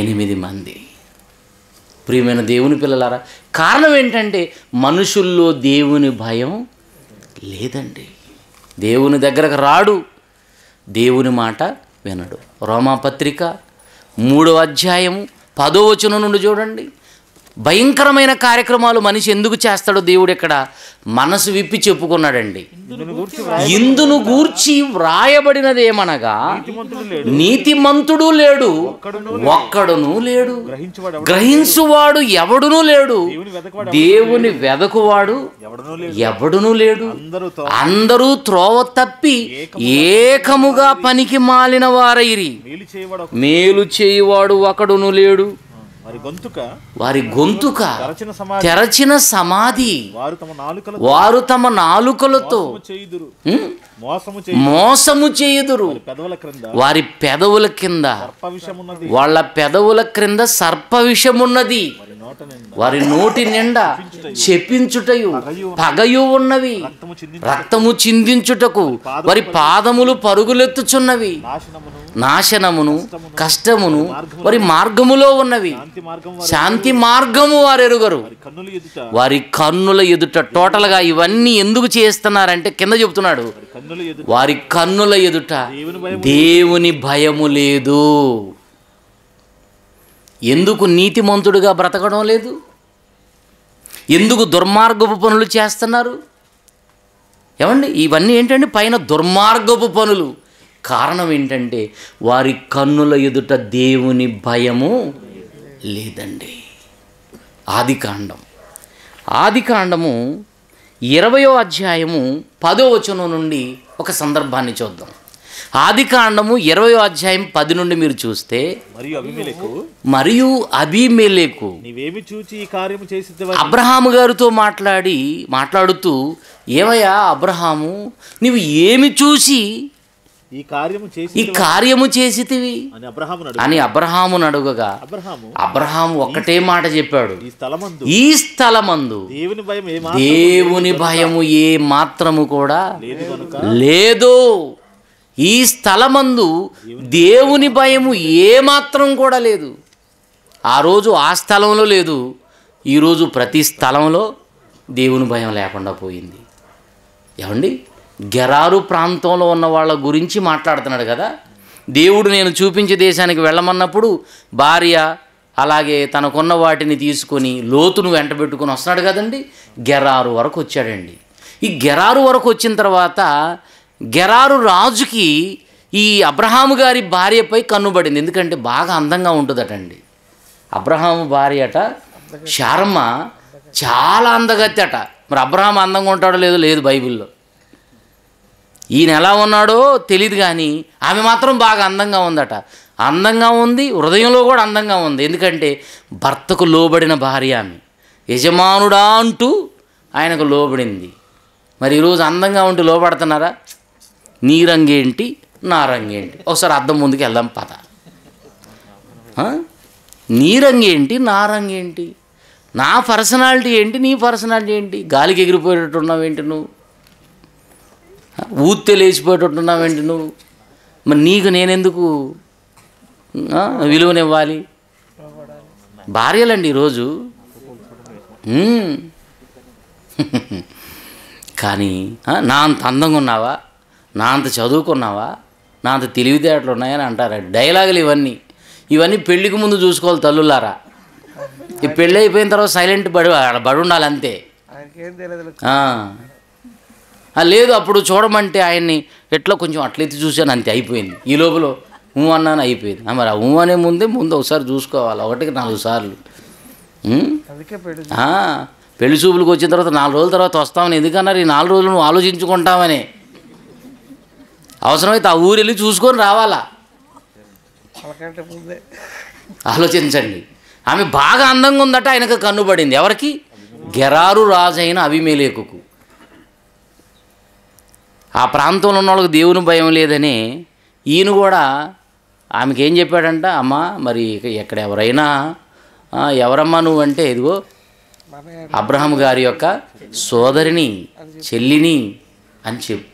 ఎనిమిది మంది ప్రియమైన దేవుని పిల్లలారా కారణం ఏంటంటే మనుషుల్లో దేవుని భయం లేదండి దేవుని దగ్గరకు రాడు దేవుని మాట వినడు రోమాపత్రిక మూడో అధ్యాయము పదో వచనం నుండి చూడండి భయంకరమైన కార్యక్రమాలు మనిషి ఎందుకు చేస్తాడో దేవుడు ఇక్కడ మనసు విప్పి చెప్పుకున్నాడండి ఇందును గూర్చి వ్రాయబడినది ఏమనగా నీతిమంతుడు లేడు ఒక్కడును లేడు గ్రహించువాడు ఎవడునూ లేడు దేవుని వెదకువాడు ఎవడునూ లేడు అందరూ త్రోవ తప్పి ఏకముగా పనికి మాలిన వారైరి మేలు చేయువాడు ఒకడును లేడు వారి గొంతుక తెరచిన సమాధి వారు తమ నాలుకలతో మోసము చేయుదురు వారి పెదవుల కింద వాళ్ళ పెదవుల క్రింద సర్ప విషమున్నది వారి నోటి నిండా చెప్పించుటయు పగయు ఉన్నవి రక్తము చిందించుటకు వారి పాదములు పరుగులెత్తుచున్నవి నాశనమును కష్టమును వారి మార్గములో ఉన్నవి శాంతి మార్గము వారు ఎరుగరు వారి కన్నుల ఎదుట టోటల్గా ఇవన్నీ ఎందుకు చేస్తున్నారంటే కింద చెబుతున్నాడు వారి కన్నుల ఎదుట దేవుని భయము లేదు ఎందుకు నీతిమంతుడుగా బ్రతకడం లేదు ఎందుకు దుర్మార్గపు పనులు చేస్తున్నారు ఏమండి ఇవన్నీ ఏంటండి పైన దుర్మార్గపు పనులు కారణం ఏంటంటే వారి కన్నుల ఎదుట దేవుని భయము లేదండి ఆది కాండం ఆది కాండము ఇరవయో అధ్యాయము పదో వచనం నుండి ఒక సందర్భాన్ని చూద్దాం ఆది కాండము ఇరవయో అధ్యాయం పది నుండి మీరు చూస్తే మరియు అభిమేలేకు మరియు అబ్రహాము గారితో మాట్లాడి మాట్లాడుతూ ఏమయ్యా అబ్రహాము నీవు ఏమి చూసి ఈ కార్యము చేసి చేసితివి అని అబ్రహాము అడుగగా అబ్రహాము ఒక్కటే మాట చెప్పాడు ఈ స్థలమందు దేవుని దేవుని భయము ఏ మాత్రము కూడా లేదు ఈ స్థలమందు దేవుని భయము ఏ మాత్రం కూడా లేదు ఆ రోజు ఆ స్థలంలో లేదు ఈరోజు ప్రతి స్థలంలో దేవుని భయం లేకుండా పోయింది ఏమండి గెరారు ప్రాంతంలో ఉన్న వాళ్ళ గురించి మాట్లాడుతున్నాడు కదా దేవుడు నేను చూపించే దేశానికి వెళ్ళమన్నప్పుడు భార్య అలాగే తనకున్న వాటిని తీసుకొని లోతును వెంటబెట్టుకుని వస్తున్నాడు కదండి గెరారు వరకు వచ్చాడండి ఈ గెరారు వరకు వచ్చిన తర్వాత గెరారు రాజుకి ఈ అబ్రహాము గారి భార్యపై కన్నుబడింది ఎందుకంటే బాగా అందంగా ఉంటుందటండి అబ్రహాము భార్య అట శారమ్మ చాలా అట మరి అబ్రహాం అందంగా ఉంటాడో లేదో లేదు బైబిల్లో ఈయన ఎలా ఉన్నాడో తెలియదు కానీ ఆమె మాత్రం బాగా అందంగా ఉందట అందంగా ఉంది హృదయంలో కూడా అందంగా ఉంది ఎందుకంటే భర్తకు లోబడిన భార్య ఆమె యజమానుడా అంటూ ఆయనకు లోబడింది మరి ఈరోజు అందంగా ఉండి లోబడుతున్నారా నీ రంగేంటి నా రంగేంటి ఒకసారి అద్దం ముందుకు వెళ్దాం పద నీ రంగేంటి నా రంగేంటి నా పర్సనాలిటీ ఏంటి నీ పర్సనాలిటీ ఏంటి గాలికి ఎగిరిపోయేటట్టున్నావు ఏంటి నువ్వు ఊతే లేచిపోయేటట్టున్నావేంటి నువ్వు మరి నీకు నేనెందుకు విలువనివ్వాలి భార్యలండి ఈరోజు కానీ నా అంత అందంగా ఉన్నావా నా అంత చదువుకున్నావా నా అంత తెలివితేటలు ఉన్నాయని అంటారు డైలాగులు ఇవన్నీ ఇవన్నీ పెళ్లికి ముందు చూసుకోవాలి తల్లులారా ఈ పెళ్ళి అయిపోయిన తర్వాత సైలెంట్ బడి బడి ఉండాలి అంతే లేదు అప్పుడు చూడమంటే ఆయన్ని ఎట్లా కొంచెం అట్లయితే చూశాను అంతే అయిపోయింది ఈ లోపల ఊ అన్నాను అయిపోయింది మరి ఆ ఊ అనే ముందే ముందు ఒకసారి చూసుకోవాలి ఒకటికి నాలుగు సార్లు పెళ్లి చూపులకు వచ్చిన తర్వాత నాలుగు రోజుల తర్వాత వస్తామని ఎందుకన్నారు ఈ నాలుగు రోజులు నువ్వు ఆలోచించుకుంటామని అవసరమైతే ఆ ఊరు వెళ్ళి చూసుకొని రావాలా ఆలోచించండి ఆమె బాగా అందంగా ఉందట ఆయనకు కన్నుపడింది ఎవరికి గెరారు రాజైన అభిమేలేకు ఆ ప్రాంతంలో ఉన్న వాళ్ళకి దేవుని భయం లేదని ఈయన కూడా ఆమెకి ఏం చెప్పాడంట అమ్మ మరి ఎక్కడ ఎవరైనా ఎవరమ్మా నువ్వు అంటే ఇదిగో అబ్రహం గారి యొక్క సోదరిని చెల్లిని అని చెప్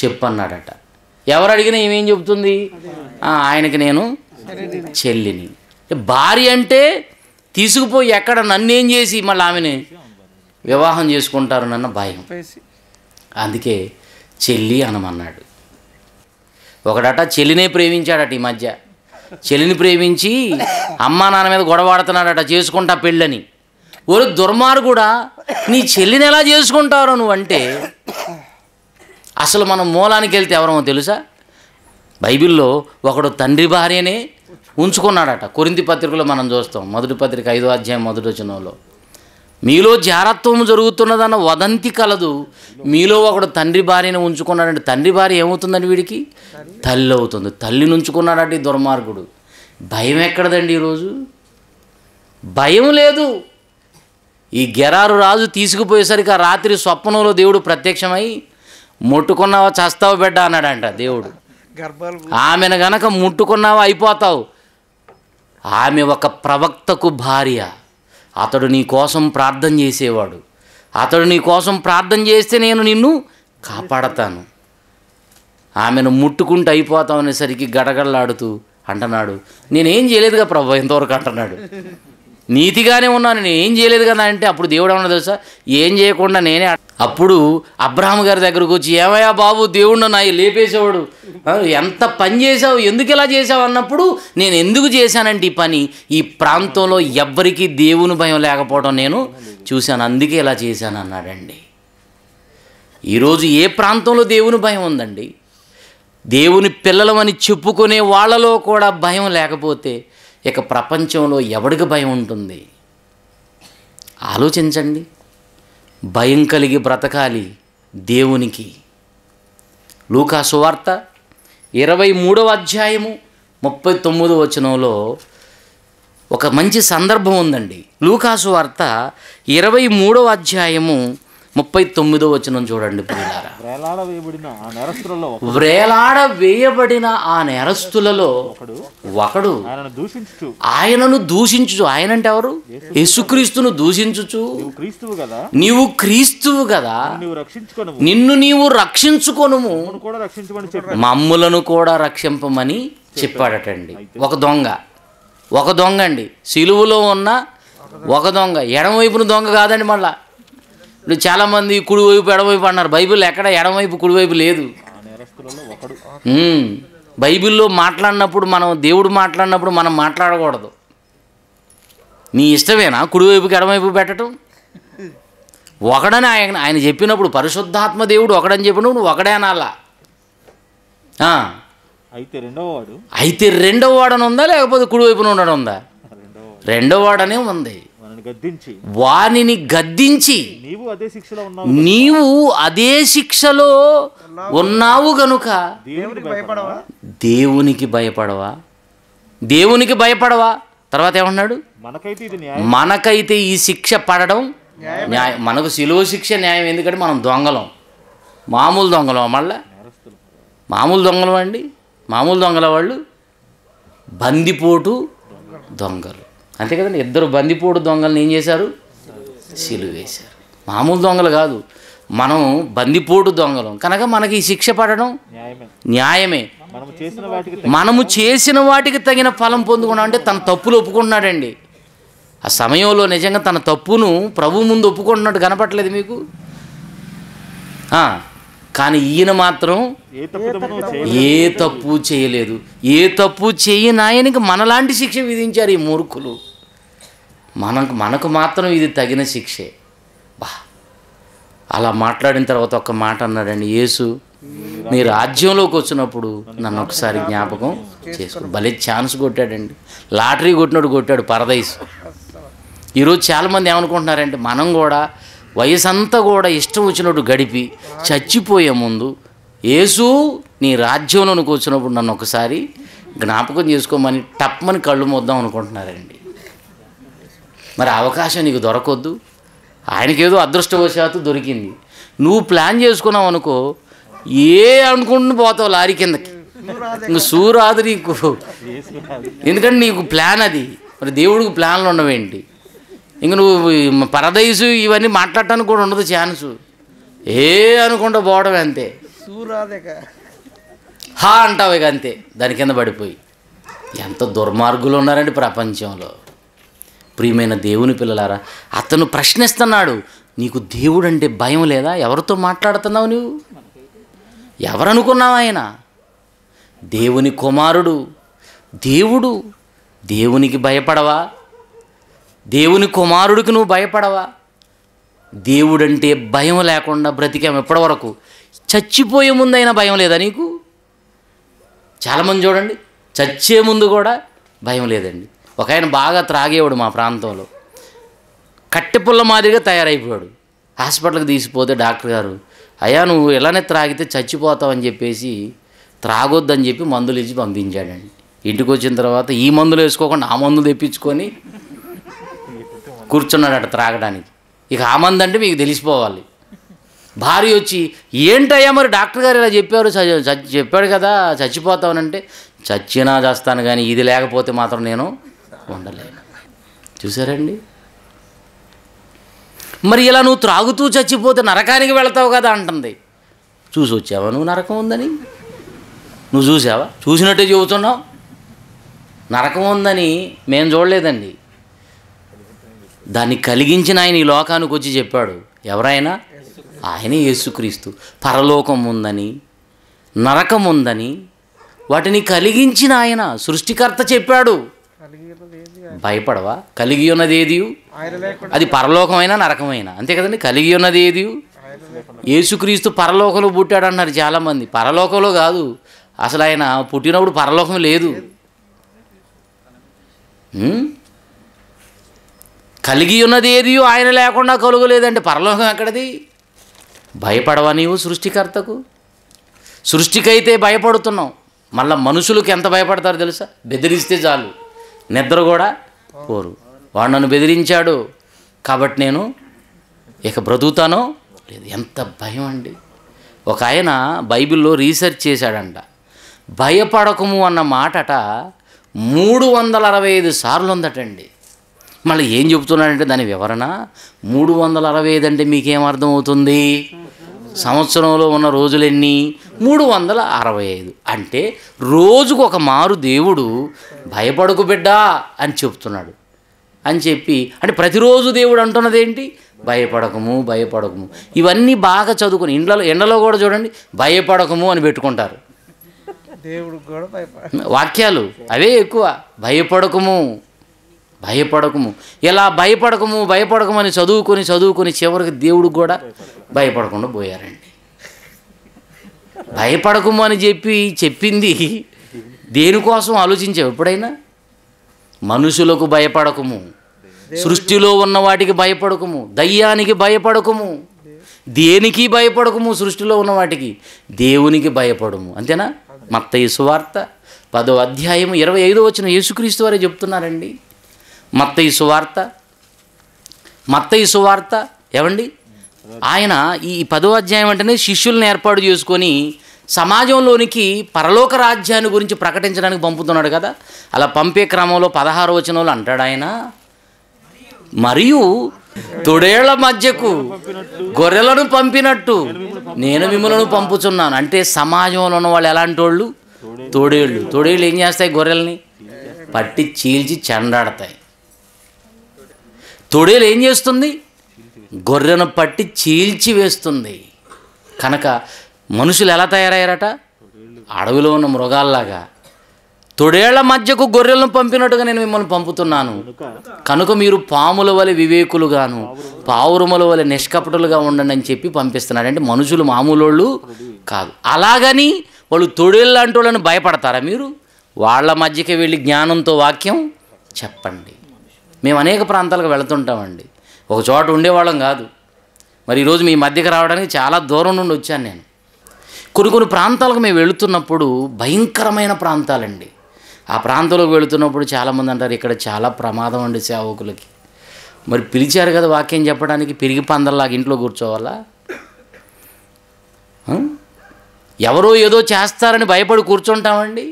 చెప్పన్నాడట ఎవరు అడిగినా ఏమేం చెబుతుంది ఆయనకి నేను చెల్లిని భార్య అంటే తీసుకుపోయి ఎక్కడ నన్ను ఏం చేసి మళ్ళీ ఆమెని వివాహం చేసుకుంటారు నన్న భయం అందుకే చెల్లి అనమన్నాడు ఒకడట చెల్లినే ప్రేమించాడట ఈ మధ్య చెల్లిని ప్రేమించి అమ్మా నాన్న మీద గొడవాడుతున్నాడట చేసుకుంటా పెళ్ళని ఒరు కూడా నీ చెల్లిని ఎలా చేసుకుంటారు అంటే అసలు మనం మూలానికి వెళ్తే ఎవరమో తెలుసా బైబిల్లో ఒకడు తండ్రి భార్యనే ఉంచుకున్నాడట కొరింతి పత్రికలో మనం చూస్తాం మొదటి పత్రిక ఐదో అధ్యాయం మొదటి వచనంలో మీలో జారత్వం జరుగుతున్నదన్న వదంతి కలదు మీలో ఒకడు తండ్రి భార్యను ఉంచుకున్నాడంటే తండ్రి భార్య ఏమవుతుందండి వీడికి తల్లి అవుతుంది తల్లిని ఉంచుకున్నాడంటే దుర్మార్గుడు భయం ఎక్కడదండి ఈరోజు భయం లేదు ఈ గెరారు రాజు తీసుకుపోయేసరికి ఆ రాత్రి స్వప్నంలో దేవుడు ప్రత్యక్షమై ముట్టుకున్నావా చస్తావు బిడ్డ అన్నాడంట దేవుడు ఆమెను గనక ముట్టుకున్నావా అయిపోతావు ఆమె ఒక ప్రవక్తకు భార్య అతడు నీ కోసం ప్రార్థన చేసేవాడు అతడు నీ కోసం ప్రార్థన చేస్తే నేను నిన్ను కాపాడతాను ఆమెను ముట్టుకుంటూ అయిపోతామనేసరికి గడగడలాడుతూ అంటున్నాడు నేనేం చేయలేదుగా ప్రభు ఇంతవరకు అంటున్నాడు నీతిగానే ఉన్నాను నేను ఏం చేయలేదు కదా అంటే అప్పుడు దేవుడు ఏమన్నా తెలుసా ఏం చేయకుండా నేనే అప్పుడు అబ్రహాం గారి దగ్గరకు వచ్చి ఏమయ్యా బాబు దేవుడు నాయ లేపేసేవాడు ఎంత పని చేసావు ఎందుకు ఇలా చేసావు అన్నప్పుడు నేను ఎందుకు చేశానంటే ఈ పని ఈ ప్రాంతంలో ఎవ్వరికీ దేవుని భయం లేకపోవడం నేను చూశాను అందుకే ఇలా చేశాను అన్నాడండి ఈరోజు ఏ ప్రాంతంలో దేవుని భయం ఉందండి దేవుని పిల్లలమని చెప్పుకునే వాళ్ళలో కూడా భయం లేకపోతే ఇక ప్రపంచంలో ఎవడికి భయం ఉంటుంది ఆలోచించండి భయం కలిగి బ్రతకాలి దేవునికి లూకా సువార్త ఇరవై మూడవ అధ్యాయము ముప్పై తొమ్మిదో వచనంలో ఒక మంచి సందర్భం ఉందండి లూకాసు వార్త ఇరవై మూడవ అధ్యాయము ముప్పై తొమ్మిదో వచనం చూడండి పిల్లారా వేలాడ వేయబడిన ఆ నేరస్తులలో వేలాడ వేయబడిన ఆ నేరస్తులలో ఒకడు ఆయనను దూషించు ఆయనను దూషించు ఆయన అంటే ఎవరు యేసుక్రీస్తును దూషించుచు క్రీస్తువు కదా నీవు క్రీస్తువు కదా నిన్ను నీవు రక్షించుకోను కూడా రక్షించమని మమ్ములను కూడా రక్షింపమని చెప్పాడటండి ఒక దొంగ ఒక దొంగ అండి సిలువులో ఉన్న ఒక దొంగ ఎడమవైపున దొంగ కాదండి మళ్ళా ఇప్పుడు చాలామంది కుడివైపు ఎడమవైపు అన్నారు బైబిల్ ఎక్కడ ఎడమవైపు కుడివైపు లేదు బైబిల్లో మాట్లాడినప్పుడు మనం దేవుడు మాట్లాడినప్పుడు మనం మాట్లాడకూడదు నీ ఇష్టమేనా కుడివైపుకి ఎడమవైపు పెట్టడం ఒకడని ఆయన ఆయన చెప్పినప్పుడు పరిశుద్ధాత్మ దేవుడు ఒకడని చెప్పినప్పుడు నువ్వు ఒకడే అనాలా అయితే వాడు అయితే రెండవ వాడని ఉందా లేకపోతే కుడివైపున ఉండడం ఉందా రెండవ వాడనే ఉంది గద్దించి వానిని గద్దించి నీవు అదే శిక్షలో ఉన్నావు నీవు అదే శిక్షలో ఉన్నావు గనుక దేవునికి భయపడవా దేవునికి భయపడవా దేవునికి భయపడవా తర్వాత ఏమన్నాడు మనకైతే ఈ శిక్ష పడడం న్యాయం మనకు సిలువ శిక్ష న్యాయం ఎందుకంటే మనం దొంగలం మామూలు దొంగలం మళ్ళా మామూలు దొంగలం అండి మామూలు దొంగల వాళ్ళు బందిపోటు దొంగలు అంతే కదండి ఇద్దరు బందిపోడు దొంగలను ఏం చేశారు సిలువ వేశారు మామూలు దొంగలు కాదు మనం బందిపోటు దొంగలం కనుక మనకి ఈ శిక్ష పడడం న్యాయమే మనము చేసిన వాటికి తగిన ఫలం పొందుకున్నాం అంటే తన తప్పులు ఒప్పుకుంటున్నాడండి ఆ సమయంలో నిజంగా తన తప్పును ప్రభు ముందు ఒప్పుకుంటున్నట్టు కనపట్లేదు మీకు కానీ ఈయన మాత్రం ఏ తప్పు చేయలేదు ఏ తప్పు చేయని ఆయనకి మనలాంటి శిక్ష విధించారు ఈ మూర్ఖులు మనకు మనకు మాత్రం ఇది తగిన శిక్షే బా అలా మాట్లాడిన తర్వాత ఒక మాట అన్నాడండి యేసు నీ రాజ్యంలోకి వచ్చినప్పుడు నన్ను ఒకసారి జ్ఞాపకం చేసుకో భలే ఛాన్స్ కొట్టాడండి లాటరీ కొట్టినోడు కొట్టాడు పరదైస్ ఈరోజు చాలామంది ఏమనుకుంటున్నారంటే మనం కూడా వయసు అంతా కూడా ఇష్టం వచ్చినట్టు గడిపి చచ్చిపోయే ముందు యేసు నీ రాజ్యంలోనికి వచ్చినప్పుడు నన్ను ఒకసారి జ్ఞాపకం చేసుకోమని టప్మని కళ్ళు మొద్దాం అనుకుంటున్నారండి మరి అవకాశం నీకు దొరకొద్దు ఆయనకేదో అదృష్టవశాత్తు దొరికింది నువ్వు ప్లాన్ చేసుకున్నావు అనుకో ఏ అనుకుంటూ పోతావు లారీ కిందకి ఇంక సూరాదు నీకు ఎందుకంటే నీకు ప్లాన్ అది మరి దేవుడికి ప్లాన్లు ఉండవేంటి ఇంక నువ్వు పరదైసు ఇవన్నీ మాట్లాడటానికి కూడా ఉండదు ఛాన్స్ ఏ అనుకుంటూ పోవడం అంతే హా అంటావు ఇక అంతే దాని కింద పడిపోయి ఎంత దుర్మార్గులు ఉన్నారండి ప్రపంచంలో ప్రియమైన దేవుని పిల్లలారా అతను ప్రశ్నిస్తున్నాడు నీకు దేవుడు అంటే భయం లేదా ఎవరితో మాట్లాడుతున్నావు నువ్వు ఎవరనుకున్నావు ఆయన దేవుని కుమారుడు దేవుడు దేవునికి భయపడవా దేవుని కుమారుడికి నువ్వు భయపడవా దేవుడంటే భయం లేకుండా బ్రతికాం ఎప్పటి వరకు చచ్చిపోయే ముందైనా భయం లేదా నీకు చాలామంది చూడండి చచ్చే ముందు కూడా భయం లేదండి ఒక ఆయన బాగా త్రాగేవాడు మా ప్రాంతంలో కట్టెపుల్ల మాదిరిగా తయారైపోయాడు హాస్పిటల్కి తీసిపోతే డాక్టర్ గారు అయ్యా నువ్వు ఇలానే త్రాగితే చచ్చిపోతావని చెప్పేసి త్రాగొద్దని చెప్పి మందులు ఇచ్చి పంపించాడండి ఇంటికి వచ్చిన తర్వాత ఈ మందులు వేసుకోకుండా ఆ మందులు తెప్పించుకొని కూర్చున్నాడట త్రాగడానికి ఇక ఆ మందు అంటే మీకు తెలిసిపోవాలి భార్య వచ్చి ఏంటయ్యా మరి డాక్టర్ గారు ఇలా చెప్పారు చెప్పాడు కదా చచ్చిపోతావనంటే చచ్చినా చేస్తాను కానీ ఇది లేకపోతే మాత్రం నేను ఉండలేను చూసారండి మరి ఇలా నువ్వు త్రాగుతూ చచ్చిపోతే నరకానికి వెళతావు కదా అంటుంది చూసి వచ్చావా నువ్వు నరకం ఉందని నువ్వు చూసావా చూసినట్టే చూస్తున్నావు నరకం ఉందని మేము చూడలేదండి దాన్ని కలిగించిన ఆయన ఈ లోకానికి వచ్చి చెప్పాడు ఎవరైనా ఆయనే యేసుక్రీస్తు పరలోకం ఉందని నరకం ఉందని వాటిని కలిగించిన ఆయన సృష్టికర్త చెప్పాడు భయపడవా కలిగి ఉన్నది ఏది అది పరలోకమైనా నరకమైన అంతే కదండి కలిగి ఉన్నది ఏది యేసుక్రీస్తు పరలోకంలో పుట్టాడు అన్నారు చాలామంది పరలోకంలో కాదు అసలు ఆయన పుట్టినప్పుడు పరలోకం లేదు కలిగి ఉన్నది ఏది ఆయన లేకుండా కలుగులేదంటే పరలోకం ఎక్కడది భయపడవా నీవు సృష్టికర్తకు సృష్టికైతే భయపడుతున్నావు మళ్ళీ మనుషులకు ఎంత భయపడతారు తెలుసా బెదిరిస్తే చాలు నిద్ర కూడా కోరు వాడు నన్ను బెదిరించాడు కాబట్టి నేను ఇక బ్రతుకుతానో లేదు ఎంత భయం అండి ఒక ఆయన బైబిల్లో రీసెర్చ్ చేశాడంట భయపడకము అన్న మాటట మూడు వందల అరవై ఐదు సార్లు ఉందటండి మళ్ళీ ఏం చెబుతున్నాడంటే దాని వివరణ మూడు వందల అరవై ఐదు అంటే మీకేం అర్థమవుతుంది సంవత్సరంలో ఉన్న రోజులన్నీ మూడు వందల అరవై ఐదు అంటే రోజుకు ఒక మారు దేవుడు భయపడకు బిడ్డా అని చెప్తున్నాడు అని చెప్పి అంటే ప్రతిరోజు దేవుడు అంటున్నది ఏంటి భయపడకము భయపడకము ఇవన్నీ బాగా చదువుకుని ఇండ్లలో ఎండలో కూడా చూడండి భయపడకము అని పెట్టుకుంటారు దేవుడు కూడా భయపడ వాక్యాలు అవే ఎక్కువ భయపడకము భయపడకము ఇలా భయపడకము భయపడకము అని చదువుకొని చదువుకొని చివరికి దేవుడు కూడా భయపడకుండా పోయారండి భయపడకుము అని చెప్పి చెప్పింది దేనికోసం ఆలోచించావు ఎప్పుడైనా మనుషులకు భయపడకుము సృష్టిలో ఉన్న వాటికి భయపడకుము దయ్యానికి భయపడకుము దేనికి భయపడకుము సృష్టిలో ఉన్న వాటికి దేవునికి భయపడము అంతేనా మత్తయ్య సువార్త పదో అధ్యాయం ఇరవై ఐదో వచ్చిన యేసుక్రీస్తు వారే చెప్తున్నారండి మత్తయ్య సువార్త మత్తయ్య సువార్త ఏమండి ఆయన ఈ పదో అధ్యాయం అంటేనే శిష్యుల్ని ఏర్పాటు చేసుకొని సమాజంలోనికి పరలోక రాజ్యాన్ని గురించి ప్రకటించడానికి పంపుతున్నాడు కదా అలా పంపే క్రమంలో పదహారు వచనంలో అంటాడు ఆయన మరియు తొడేళ్ల మధ్యకు గొర్రెలను పంపినట్టు నేను మిమ్మల్ని పంపుతున్నాను అంటే సమాజంలో ఉన్న వాళ్ళు ఎలాంటి వాళ్ళు తోడేళ్ళు తోడేళ్ళు ఏం చేస్తాయి గొర్రెల్ని పట్టి చీల్చి చెండాడతాయి తొడేలు ఏం చేస్తుంది గొర్రెను పట్టి చీల్చి వేస్తుంది కనుక మనుషులు ఎలా తయారయ్యారట అడవిలో ఉన్న మృగాల్లాగా తొడేళ్ల మధ్యకు గొర్రెలను పంపినట్టుగా నేను మిమ్మల్ని పంపుతున్నాను కనుక మీరు పాముల వలె వివేకులుగాను పావురముల వలె నిష్కపటులుగా ఉండండి అని చెప్పి పంపిస్తున్నాడు అంటే మనుషులు మామూలు కాదు అలాగని వాళ్ళు తొడేళ్ళ అంటూ భయపడతారా మీరు వాళ్ళ మధ్యకి వెళ్ళి జ్ఞానంతో వాక్యం చెప్పండి మేము అనేక ప్రాంతాలకు వెళుతుంటామండి ఒక చోట ఉండేవాళ్ళం కాదు మరి ఈరోజు మీ మధ్యకి రావడానికి చాలా దూరం నుండి వచ్చాను నేను కొన్ని కొన్ని ప్రాంతాలకు మేము వెళుతున్నప్పుడు భయంకరమైన ప్రాంతాలండి ఆ ప్రాంతంలోకి వెళుతున్నప్పుడు చాలామంది అంటారు ఇక్కడ చాలా ప్రమాదం అండి సేవకులకి మరి పిలిచారు కదా వాక్యం చెప్పడానికి పెరిగి పందల్లాగా ఇంట్లో కూర్చోవాలా ఎవరో ఏదో చేస్తారని భయపడి కూర్చుంటామండి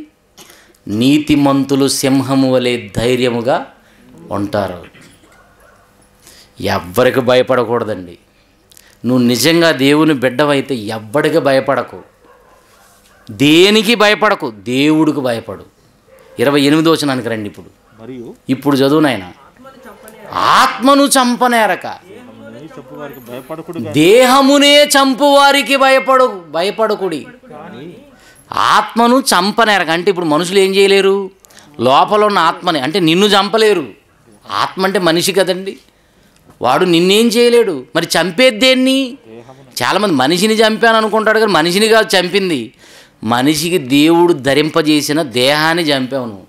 నీతిమంతులు సింహము వలె ధైర్యముగా ఉంటారు ఎవ్వరికి భయపడకూడదండి నువ్వు నిజంగా దేవుని బిడ్డవైతే ఎవ్వడికి భయపడకు దేనికి భయపడకు దేవుడికి భయపడు ఇరవై ఎనిమిదో వచ్చినానికి రండి ఇప్పుడు మరియు ఇప్పుడు చదువు నాయన ఆత్మను చంపనేరక దేహమునే చంపువారికి భయపడు భయపడకుడి ఆత్మను చంపనేరక అంటే ఇప్పుడు మనుషులు ఏం చేయలేరు లోపల ఉన్న ఆత్మని అంటే నిన్ను చంపలేరు ఆత్మ అంటే మనిషి కదండి వాడు నిన్నేం చేయలేడు మరి చంపేది దేన్ని చాలామంది మనిషిని చంపాను అనుకుంటాడు కానీ మనిషిని కాదు చంపింది మనిషికి దేవుడు ధరింపజేసిన దేహాన్ని చంపావు నువ్వు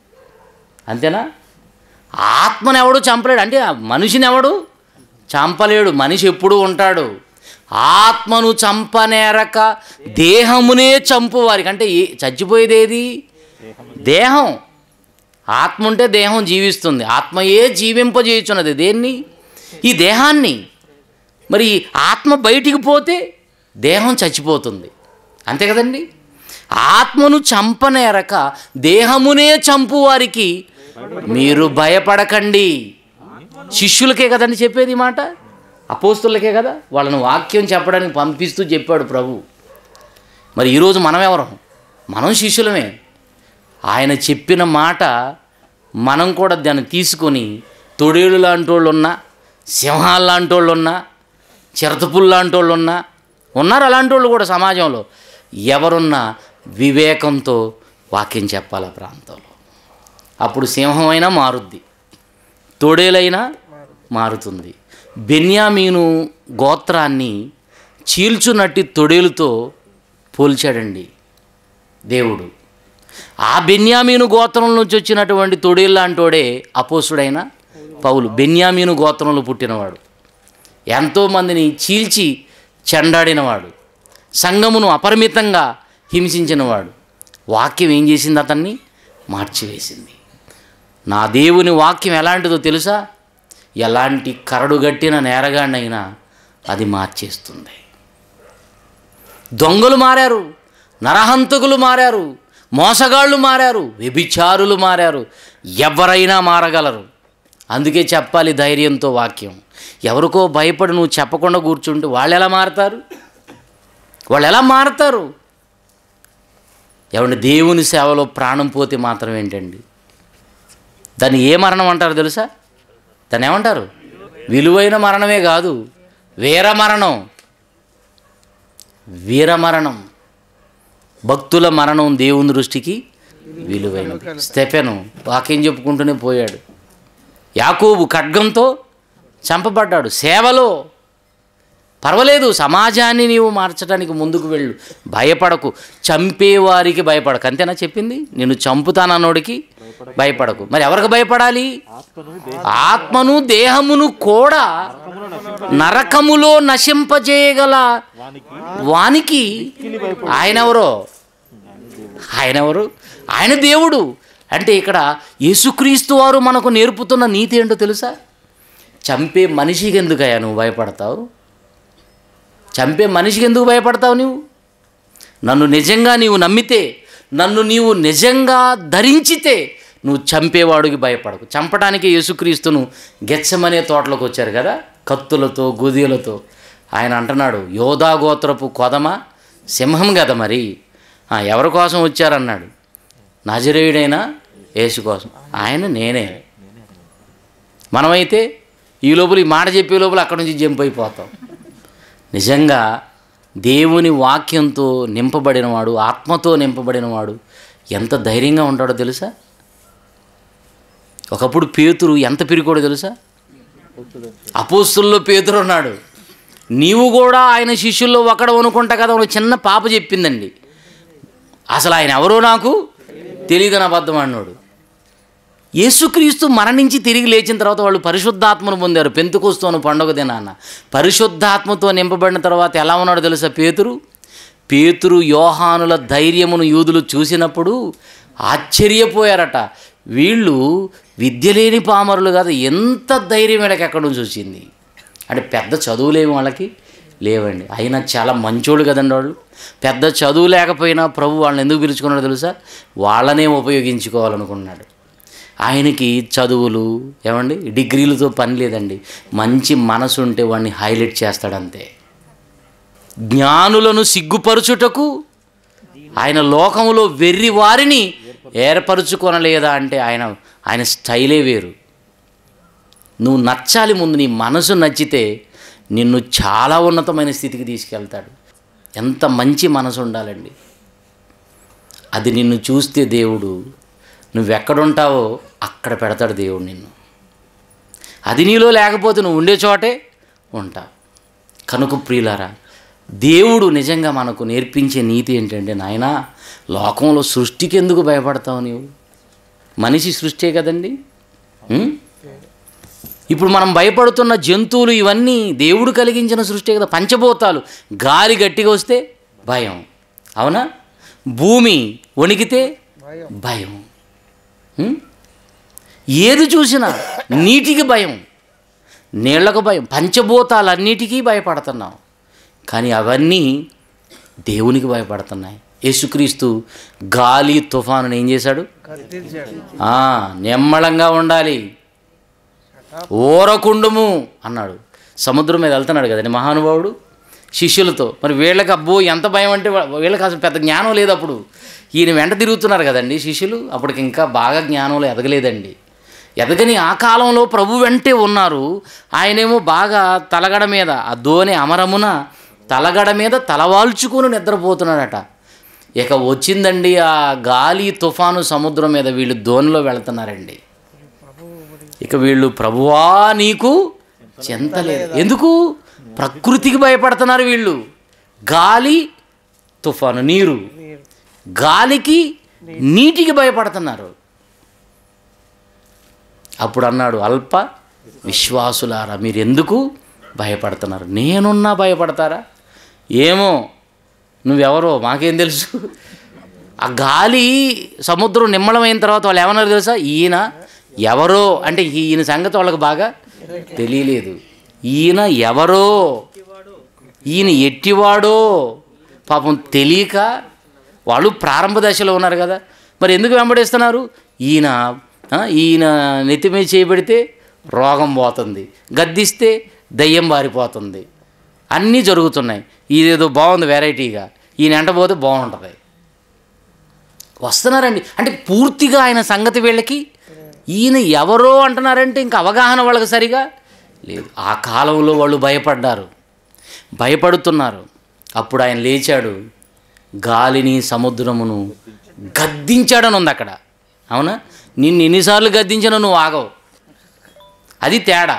అంతేనా ఆత్మను ఎవడు చంపలేడు అంటే మనిషిని ఎవడు చంపలేడు మనిషి ఎప్పుడూ ఉంటాడు ఆత్మను చంపనేరక దేహమునే చంపు వారికి అంటే చచ్చిపోయేదేది దేహం ఆత్మ ఉంటే దేహం జీవిస్తుంది ఆత్మయే జీవింపజేయచ్చున్నది దేన్ని ఈ దేహాన్ని మరి ఆత్మ బయటికి పోతే దేహం చచ్చిపోతుంది అంతే కదండి ఆత్మను చంపనేరక దేహమునే చంపు వారికి మీరు భయపడకండి శిష్యులకే కదండి చెప్పేది మాట అపోస్తులకే కదా వాళ్ళని వాక్యం చెప్పడానికి పంపిస్తూ చెప్పాడు ప్రభు మరి ఈరోజు మనం ఎవరం మనం శిష్యులమే ఆయన చెప్పిన మాట మనం కూడా దాన్ని తీసుకొని తొడేళ్ళు లాంటి వాళ్ళు ఉన్నా సింహాలు లాంటి వాళ్ళు ఉన్నా లాంటి వాళ్ళు ఉన్నా ఉన్నారు అలాంటి వాళ్ళు కూడా సమాజంలో ఎవరున్నా వివేకంతో వాక్యం చెప్పాలి ప్రాంతంలో అప్పుడు సింహమైనా మారుద్ది తొడేలైనా మారుతుంది బెన్యామీను గోత్రాన్ని చీల్చునట్టి తొడేలుతో పోల్చాడండి దేవుడు ఆ బెన్యామీను గోత్రం నుంచి వచ్చినటువంటి తొడేలు లాంటోడే అపోసుడైన పౌలు బెన్యామీను గోత్రంలో పుట్టినవాడు ఎంతోమందిని చీల్చి చెండాడినవాడు సంఘమును అపరిమితంగా హింసించినవాడు వాక్యం ఏం చేసింది అతన్ని మార్చివేసింది నా దేవుని వాక్యం ఎలాంటిదో తెలుసా ఎలాంటి కరడుగట్టిన నేరగాండైనా అది మార్చేస్తుంది దొంగలు మారారు నరహంతకులు మారారు మోసగాళ్ళు మారారు వ్యభిచారులు మారారు ఎవరైనా మారగలరు అందుకే చెప్పాలి ధైర్యంతో వాక్యం ఎవరికో భయపడి నువ్వు చెప్పకుండా కూర్చుంటే వాళ్ళు ఎలా మారతారు వాళ్ళు ఎలా మారతారు ఎవరి దేవుని సేవలో ప్రాణం పోతే మాత్రం ఏంటండి దాన్ని ఏ మరణం అంటారు తెలుసా దాన్ని ఏమంటారు విలువైన మరణమే కాదు వీర మరణం వీరమరణం భక్తుల మరణం దేవుని దృష్టికి విలువైన స్టెఫెను వాక్యం చెప్పుకుంటూనే పోయాడు యాకోబు ఖడ్గంతో చంపబడ్డాడు సేవలో పర్వాలేదు సమాజాన్ని నీవు మార్చడానికి ముందుకు వెళ్ళు భయపడకు చంపేవారికి భయపడకు అంతేనా చెప్పింది నేను చంపుతానన్నోడికి భయపడకు మరి ఎవరికి భయపడాలి ఆత్మను దేహమును కూడా నరకములో నశింపజేయగల వానికి ఆయన ఎవరో ఆయన ఎవరు ఆయన దేవుడు అంటే ఇక్కడ యేసుక్రీస్తు వారు మనకు నేర్పుతున్న నీతి ఏంటో తెలుసా చంపే మనిషికి ఎందుకయ్యా నువ్వు భయపడతావు చంపే మనిషికి ఎందుకు భయపడతావు నువ్వు నన్ను నిజంగా నీవు నమ్మితే నన్ను నీవు నిజంగా ధరించితే నువ్వు చంపేవాడికి భయపడకు చంపడానికి యేసుక్రీస్తును గెచ్చమనే తోటలోకి వచ్చారు కదా కత్తులతో గుదిలతో ఆయన అంటున్నాడు యోధాగోత్రపు కొదమ సింహం కదా మరి ఎవరి కోసం వచ్చారన్నాడు నజరేయుడైన యేసు కోసం ఆయన నేనే మనమైతే ఈ లోపల ఈ మాట చెప్పే లోపల అక్కడి నుంచి జంప్ అయిపోతాం నిజంగా దేవుని వాక్యంతో నింపబడినవాడు ఆత్మతో నింపబడినవాడు ఎంత ధైర్యంగా ఉంటాడో తెలుసా ఒకప్పుడు పేతురు ఎంత పిరికోడో తెలుసా అపోస్తుల్లో పేతురు ఉన్నాడు నీవు కూడా ఆయన శిష్యుల్లో ఒకడు అనుకుంటా కదా ఒక చిన్న పాప చెప్పిందండి అసలు ఆయన ఎవరో నాకు తెలియదని అబద్ధం అన్నాడు యేసుక్రీస్తు మరణించి తిరిగి లేచిన తర్వాత వాళ్ళు పరిశుద్ధాత్మను పొందారు పెంతుకొస్తూ పండుగ దినాన్న పరిశుద్ధాత్మతో నింపబడిన తర్వాత ఎలా ఉన్నాడో తెలుసా పేతురు పేతురు యోహానుల ధైర్యమును యూదులు చూసినప్పుడు ఆశ్చర్యపోయారట వీళ్ళు విద్య లేని పామరులు కాదు ఎంత ధైర్యం వీళ్ళకి ఎక్కడ నుంచి వచ్చింది అంటే పెద్ద చదువులేమి వాళ్ళకి లేవండి అయినా చాలా మంచోడు కదండి వాళ్ళు పెద్ద చదువు లేకపోయినా ప్రభు వాళ్ళని ఎందుకు పిలుచుకున్నాడు తెలుసా వాళ్ళనే ఉపయోగించుకోవాలనుకున్నాడు ఆయనకి చదువులు ఏమండి డిగ్రీలతో పని లేదండి మంచి మనసు ఉంటే వాడిని హైలైట్ చేస్తాడంతే జ్ఞానులను సిగ్గుపరుచుటకు ఆయన లోకంలో వెర్రి వారిని ఏర్పరుచుకొనలేదా అంటే ఆయన ఆయన స్టైలే వేరు నువ్వు నచ్చాలి ముందు నీ మనసు నచ్చితే నిన్ను చాలా ఉన్నతమైన స్థితికి తీసుకెళ్తాడు ఎంత మంచి మనసు ఉండాలండి అది నిన్ను చూస్తే దేవుడు నువ్వెక్కడుంటావో అక్కడ పెడతాడు దేవుడు నిన్ను అది నీలో లేకపోతే నువ్వు ఉండే చోటే ఉంటావు కనుక ప్రియులారా దేవుడు నిజంగా మనకు నేర్పించే నీతి ఏంటంటే నాయన లోకంలో సృష్టికి ఎందుకు భయపడతావు నీవు మనిషి సృష్టే కదండి ఇప్పుడు మనం భయపడుతున్న జంతువులు ఇవన్నీ దేవుడు కలిగించిన సృష్టి కదా పంచభూతాలు గాలి గట్టిగా వస్తే భయం అవునా భూమి వణికితే భయం ఏది చూసినా నీటికి భయం నీళ్లకు భయం పంచభూతాలన్నిటికీ భయపడుతున్నాం కానీ అవన్నీ దేవునికి భయపడుతున్నాయి యేసుక్రీస్తు గాలి తుఫాను ఏం చేశాడు నిమ్మళంగా ఉండాలి ఓరకుండము అన్నాడు సముద్రం మీద వెళ్తున్నాడు కదండి మహానుభావుడు శిష్యులతో మరి వీళ్ళకి అబ్బో ఎంత భయం అంటే వీళ్ళకి అసలు పెద్ద జ్ఞానం లేదు అప్పుడు ఈయన వెంట తిరుగుతున్నారు కదండి శిష్యులు అప్పటికి ఇంకా బాగా జ్ఞానంలో ఎదగలేదండి ఎదగని ఆ కాలంలో ప్రభు వెంటే ఉన్నారు ఆయనేమో బాగా తలగడ మీద ఆ దోని అమరమున తలగడ మీద తలవాల్చుకొని నిద్రపోతున్నాడట ఇక వచ్చిందండి ఆ గాలి తుఫాను సముద్రం మీద వీళ్ళు దోనిలో వెళుతున్నారండి ఇక వీళ్ళు ప్రభువా నీకు చెంతలేదు ఎందుకు ప్రకృతికి భయపడుతున్నారు వీళ్ళు గాలి తుఫాను నీరు గాలికి నీటికి భయపడుతున్నారు అప్పుడు అన్నాడు అల్ప విశ్వాసులారా మీరు ఎందుకు భయపడుతున్నారు నేనున్నా భయపడతారా ఏమో నువ్వెవరో మాకేం తెలుసు ఆ గాలి సముద్రం నిమ్మలమైన తర్వాత వాళ్ళు ఏమన్నారు తెలుసా ఈయన ఎవరో అంటే ఈయన సంగతి వాళ్ళకి బాగా తెలియలేదు ఈయన ఎవరో ఈయన ఎట్టివాడో పాపం తెలియక వాళ్ళు ప్రారంభ దశలో ఉన్నారు కదా మరి ఎందుకు వెంబడిస్తున్నారు ఈయన ఈయన నెత్తి చేయబడితే రోగం పోతుంది గద్దిస్తే దయ్యం బారిపోతుంది అన్నీ జరుగుతున్నాయి ఇదేదో బాగుంది వెరైటీగా ఈయన ఎండబోతే బాగుంటుంది వస్తున్నారండి అంటే పూర్తిగా ఆయన సంగతి వీళ్ళకి ఈయన ఎవరో అంటున్నారంటే ఇంక అవగాహన వాళ్ళకి సరిగా లేదు ఆ కాలంలో వాళ్ళు భయపడ్డారు భయపడుతున్నారు అప్పుడు ఆయన లేచాడు గాలిని సముద్రమును గద్దించాడని ఉంది అక్కడ అవునా నిన్ను ఎన్నిసార్లు గద్దించినా నువ్వు ఆగవు అది తేడా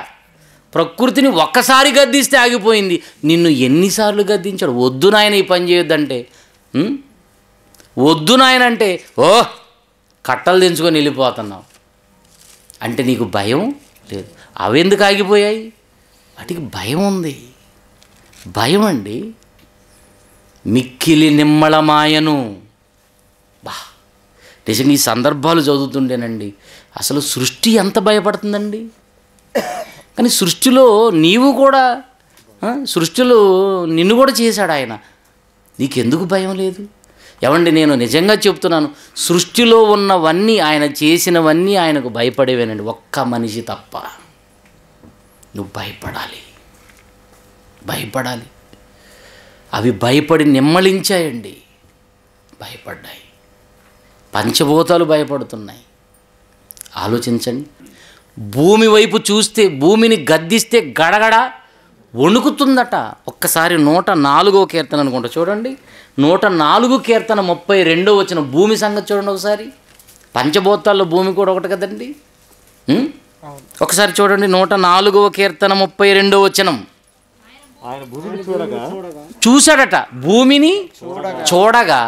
ప్రకృతిని ఒక్కసారి గద్దిస్తే ఆగిపోయింది నిన్ను ఎన్నిసార్లు గద్దించాడు వద్దు నాయన ఈ పని చేయొద్దంటే వద్దు నాయనంటే ఓహ్ ఓ కట్టలు దించుకొని వెళ్ళిపోతున్నావు అంటే నీకు భయం లేదు అవి ఎందుకు ఆగిపోయాయి వాటికి భయం ఉంది భయం అండి మిక్కిలి నిమ్మళమాయను బా నిజంగా ఈ సందర్భాలు చదువుతుండేనండి అసలు సృష్టి ఎంత భయపడుతుందండి కానీ సృష్టిలో నీవు కూడా సృష్టిలో నిన్ను కూడా చేశాడు ఆయన నీకెందుకు భయం లేదు ఎవండి నేను నిజంగా చెప్తున్నాను సృష్టిలో ఉన్నవన్నీ ఆయన చేసినవన్నీ ఆయనకు భయపడేవేనండి ఒక్క మనిషి తప్ప నువ్వు భయపడాలి భయపడాలి అవి భయపడి నిమ్మలించాయండి భయపడ్డాయి పంచభూతాలు భయపడుతున్నాయి ఆలోచించండి భూమి వైపు చూస్తే భూమిని గద్దిస్తే గడగడ వణుకుతుందట ఒక్కసారి నూట నాలుగో కీర్తన అనుకుంటా చూడండి నూట నాలుగు కీర్తన ముప్పై రెండో వచ్చిన భూమి సంగతి చూడండి ఒకసారి పంచభూతాల్లో భూమి కూడా ఒకటి కదండి ఒకసారి చూడండి నూట నాలుగవ కీర్తన ముప్పై రెండో వచనం చూశాడట భూమిని చూడగా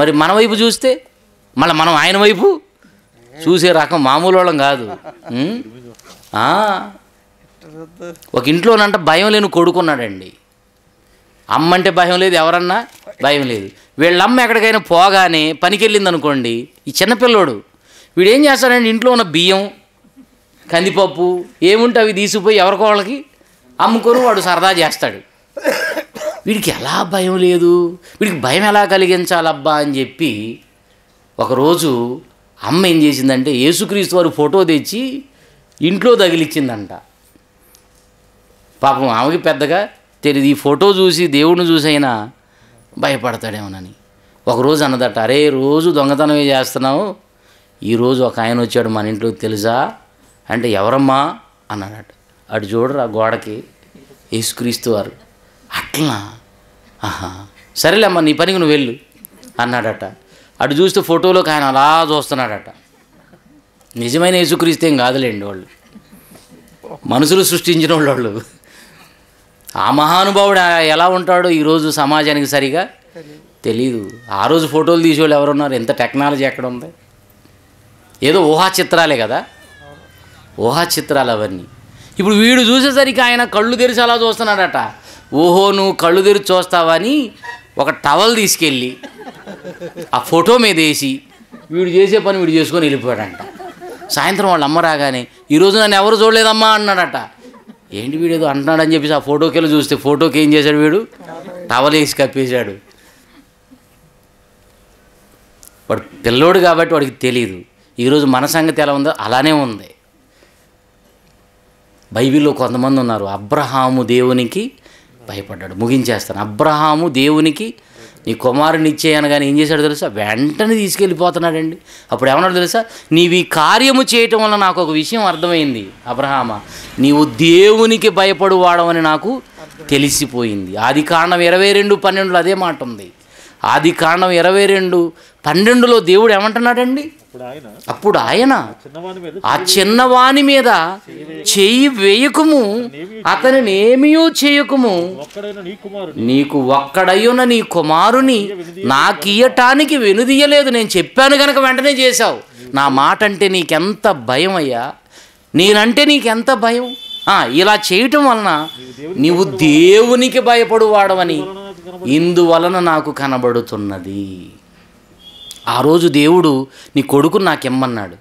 మరి మన వైపు చూస్తే మళ్ళీ మనం ఆయన వైపు చూసే రకం మామూలు వాళ్ళం కాదు ఒక ఇంట్లోనంట భయం లేని కొడుకున్నాడండి అమ్మ అంటే భయం లేదు ఎవరన్నా భయం లేదు వీళ్ళమ్మ ఎక్కడికైనా పోగానే పనికెళ్ళింది అనుకోండి ఈ చిన్నపిల్లోడు వీడు ఏం చేస్తాడండి ఇంట్లో ఉన్న బియ్యం కందిపప్పు ఏముంటే అవి తీసిపోయి ఎవరికో వాళ్ళకి అమ్ముకొని వాడు సరదా చేస్తాడు వీడికి ఎలా భయం లేదు వీడికి భయం ఎలా కలిగించాలబ్బా అని చెప్పి ఒకరోజు అమ్మ ఏం చేసిందంటే యేసుక్రీస్తు వారు ఫోటో తెచ్చి ఇంట్లో తగిలిచ్చిందంట పాపం ఆమెకి పెద్దగా తెలియదు ఈ ఫోటో చూసి దేవుడిని చూసైనా భయపడతాడేమోనని ఒకరోజు అన్నదట అరే రోజు దొంగతనమే చేస్తున్నావు ఈరోజు ఒక ఆయన వచ్చాడు మన ఇంట్లోకి తెలుసా అంటే ఎవరమ్మా అన్నాడట అటు చూడరా గోడకి యేసుక్రీస్తు వారు అట్లా ఆహా సరేలేమ్మా నీ పనికి నువ్వు వెళ్ళు అన్నాడట అటు చూస్తే ఫోటోలోకి ఆయన అలా చూస్తున్నాడట నిజమైన ఏం కాదులేండి వాళ్ళు మనుషులు సృష్టించిన వాళ్ళు వాళ్ళు ఆ మహానుభావుడు ఎలా ఉంటాడో ఈరోజు సమాజానికి సరిగా తెలీదు ఆ రోజు ఫోటోలు తీసేవాళ్ళు ఎవరున్నారు ఎంత టెక్నాలజీ ఎక్కడ ఉంది ఏదో ఊహా చిత్రాలే కదా ఊహా చిత్రాలు అవన్నీ ఇప్పుడు వీడు చూసేసరికి ఆయన కళ్ళు తెరిచి అలా చూస్తున్నాడట ఓహో నువ్వు కళ్ళు తెరిచి చూస్తావా అని ఒక టవల్ తీసుకెళ్ళి ఆ ఫోటో మీద వేసి వీడు చేసే పని వీడు చేసుకొని వెళ్ళిపోయాడంట సాయంత్రం వాళ్ళు అమ్మ రాగానే ఈరోజు నన్ను ఎవరు చూడలేదమ్మా అన్నాడట ఏంటి వీడు ఏదో అంటున్నాడు అని చెప్పేసి ఆ ఫోటోకి వెళ్ళి చూస్తే ఫోటోకి ఏం చేశాడు వీడు టవల్ వేసి కప్పేశాడు వాడు పిల్లోడు కాబట్టి వాడికి తెలియదు ఈరోజు మన సంగతి ఎలా ఉందో అలానే ఉంది బైబిల్లో కొంతమంది ఉన్నారు అబ్రహాము దేవునికి భయపడ్డాడు ముగించేస్తాను అబ్రహాము దేవునికి నీ కుమారుని కానీ ఏం చేశాడు తెలుసా వెంటనే తీసుకెళ్ళిపోతున్నాడండి అప్పుడు ఏమన్నాడు తెలుసా నీవి కార్యము చేయటం వల్ల నాకు ఒక విషయం అర్థమైంది అబ్రహామ నీవు దేవునికి వాడమని నాకు తెలిసిపోయింది ఆది కారణం ఇరవై రెండు పన్నెండులో అదే మాట ఉంది ఆది కాండం ఇరవై రెండు పన్నెండులో దేవుడు ఏమంటున్నాడండి అప్పుడు ఆయన ఆ చిన్నవాణి మీద చెయ్యి వేయకుము అతని ఏమీయూ చేయకుము నీకు ఒక్కడయ్యున నీ కుమారుని నాకియటానికి వెనుదీయలేదు నేను చెప్పాను కనుక వెంటనే చేశావు నా మాట అంటే నీకెంత భయం అయ్యా నేనంటే నీకెంత భయం ఇలా చేయటం వలన నీవు దేవునికి భయపడువాడవని ఇందువలన నాకు కనబడుతున్నది ఆ రోజు దేవుడు నీ నాకు నాకెమ్మన్నాడు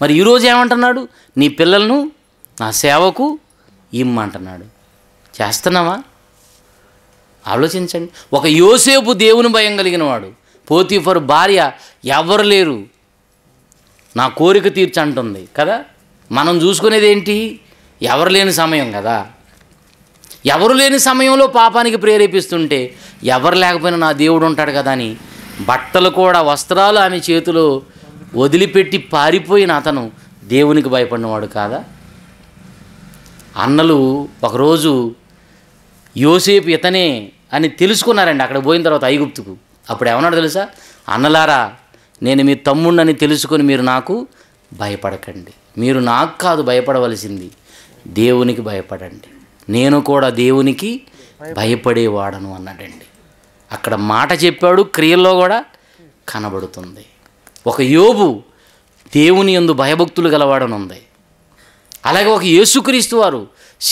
మరి ఈరోజు ఏమంటున్నాడు నీ పిల్లలను నా సేవకు ఇమ్మంటున్నాడు చేస్తున్నావా ఆలోచించండి ఒక యోసేపు దేవుని భయం కలిగిన వాడు పోతీఫర్ భార్య ఎవరు లేరు నా కోరిక తీర్చంటుంది కదా మనం చూసుకునేది ఏంటి ఎవరు లేని సమయం కదా ఎవరు లేని సమయంలో పాపానికి ప్రేరేపిస్తుంటే ఎవరు లేకపోయినా నా దేవుడు ఉంటాడు కదా అని బట్టలు కూడా వస్త్రాలు ఆమె చేతిలో వదిలిపెట్టి పారిపోయిన అతను దేవునికి భయపడినవాడు కాదా అన్నలు ఒకరోజు యోసేపు ఇతనే అని తెలుసుకున్నారండి అక్కడ పోయిన తర్వాత ఐగుప్తుకు అప్పుడు ఏమన్నాడు తెలుసా అన్నలారా నేను మీ తమ్ముణ్ణని తెలుసుకొని మీరు నాకు భయపడకండి మీరు నాకు కాదు భయపడవలసింది దేవునికి భయపడండి నేను కూడా దేవునికి భయపడేవాడను అన్నాడండి అక్కడ మాట చెప్పాడు క్రియల్లో కూడా కనబడుతుంది ఒక యోబు దేవుని ఎందు భయభక్తులు గలవాడనుంది అలాగే ఒక యేసుక్రీస్తు వారు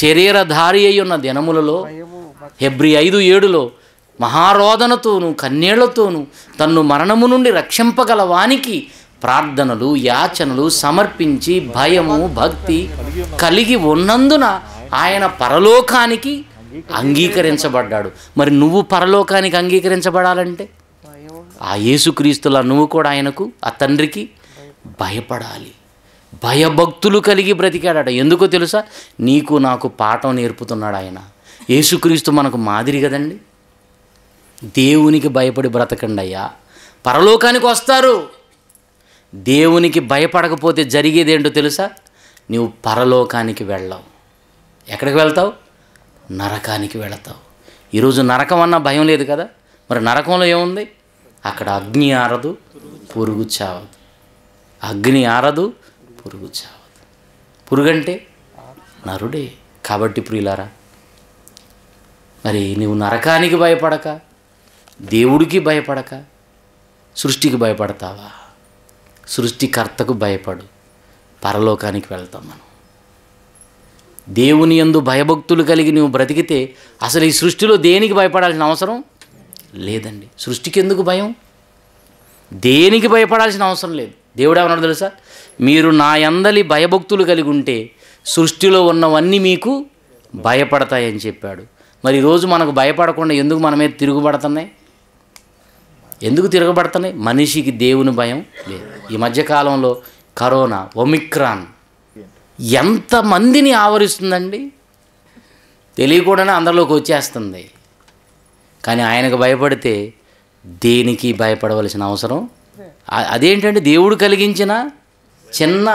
శరీరధారి అయి ఉన్న దినములలో ఎబ్రి ఐదు ఏడులో మహారోదనతోను కన్నీళ్లతోనూ తన్ను మరణము నుండి రక్షింపగల వానికి ప్రార్థనలు యాచనలు సమర్పించి భయము భక్తి కలిగి ఉన్నందున ఆయన పరలోకానికి అంగీకరించబడ్డాడు మరి నువ్వు పరలోకానికి అంగీకరించబడాలంటే ఆ యేసుక్రీస్తులా నువ్వు కూడా ఆయనకు ఆ తండ్రికి భయపడాలి భయభక్తులు కలిగి బ్రతికాడట ఎందుకో తెలుసా నీకు నాకు పాఠం నేర్పుతున్నాడు ఆయన యేసుక్రీస్తు మనకు మాదిరి కదండి దేవునికి భయపడి బ్రతకండి అయ్యా పరలోకానికి వస్తారు దేవునికి భయపడకపోతే జరిగేదేంటో తెలుసా నువ్వు పరలోకానికి వెళ్ళవు ఎక్కడికి వెళ్తావు నరకానికి వెళతావు ఈరోజు నరకం అన్న భయం లేదు కదా మరి నరకంలో ఏముంది అక్కడ అగ్ని ఆరదు పురుగు చావదు అగ్ని ఆరదు పురుగు చావదు పురుగంటే నరుడే కాబట్టి ప్రియులారా మరి నువ్వు నరకానికి భయపడక దేవుడికి భయపడక సృష్టికి భయపడతావా సృష్టికర్తకు భయపడు పరలోకానికి వెళ్తాం మనం దేవుని ఎందు భయభక్తులు కలిగి నువ్వు బ్రతికితే అసలు ఈ సృష్టిలో దేనికి భయపడాల్సిన అవసరం లేదండి సృష్టికి ఎందుకు భయం దేనికి భయపడాల్సిన అవసరం లేదు దేవుడు ఏమన్నాడు తెలుసా మీరు నా ఎందలి భయభక్తులు కలిగి ఉంటే సృష్టిలో ఉన్నవన్నీ మీకు భయపడతాయని చెప్పాడు మరి ఈరోజు మనకు భయపడకుండా ఎందుకు మన మీద తిరుగుబడుతున్నాయి ఎందుకు తిరగబడుతున్నాయి మనిషికి దేవుని భయం లేదు ఈ మధ్యకాలంలో కరోనా ఒమిక్రాన్ ఎంతమందిని ఆవరిస్తుందండి తెలియకూడని అందరిలోకి వచ్చేస్తుంది కానీ ఆయనకు భయపడితే దేనికి భయపడవలసిన అవసరం అదేంటంటే దేవుడు కలిగించిన చిన్న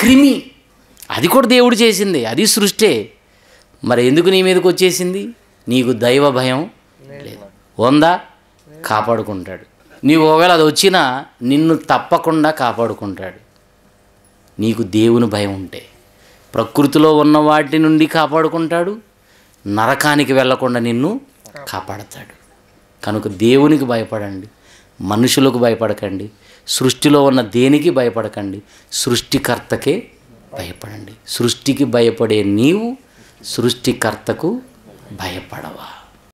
క్రిమి అది కూడా దేవుడు చేసింది అది సృష్టే మరి ఎందుకు నీ మీదకి వచ్చేసింది నీకు దైవ భయం లేదు ఉందా కాపాడుకుంటాడు నీవు ఒకవేళ అది వచ్చినా నిన్ను తప్పకుండా కాపాడుకుంటాడు నీకు దేవుని భయం ఉంటే ప్రకృతిలో ఉన్న వాటి నుండి కాపాడుకుంటాడు నరకానికి వెళ్లకుండా నిన్ను కాపాడతాడు కనుక దేవునికి భయపడండి మనుషులకు భయపడకండి సృష్టిలో ఉన్న దేనికి భయపడకండి సృష్టికర్తకే భయపడండి సృష్టికి భయపడే నీవు సృష్టికర్తకు భయపడవా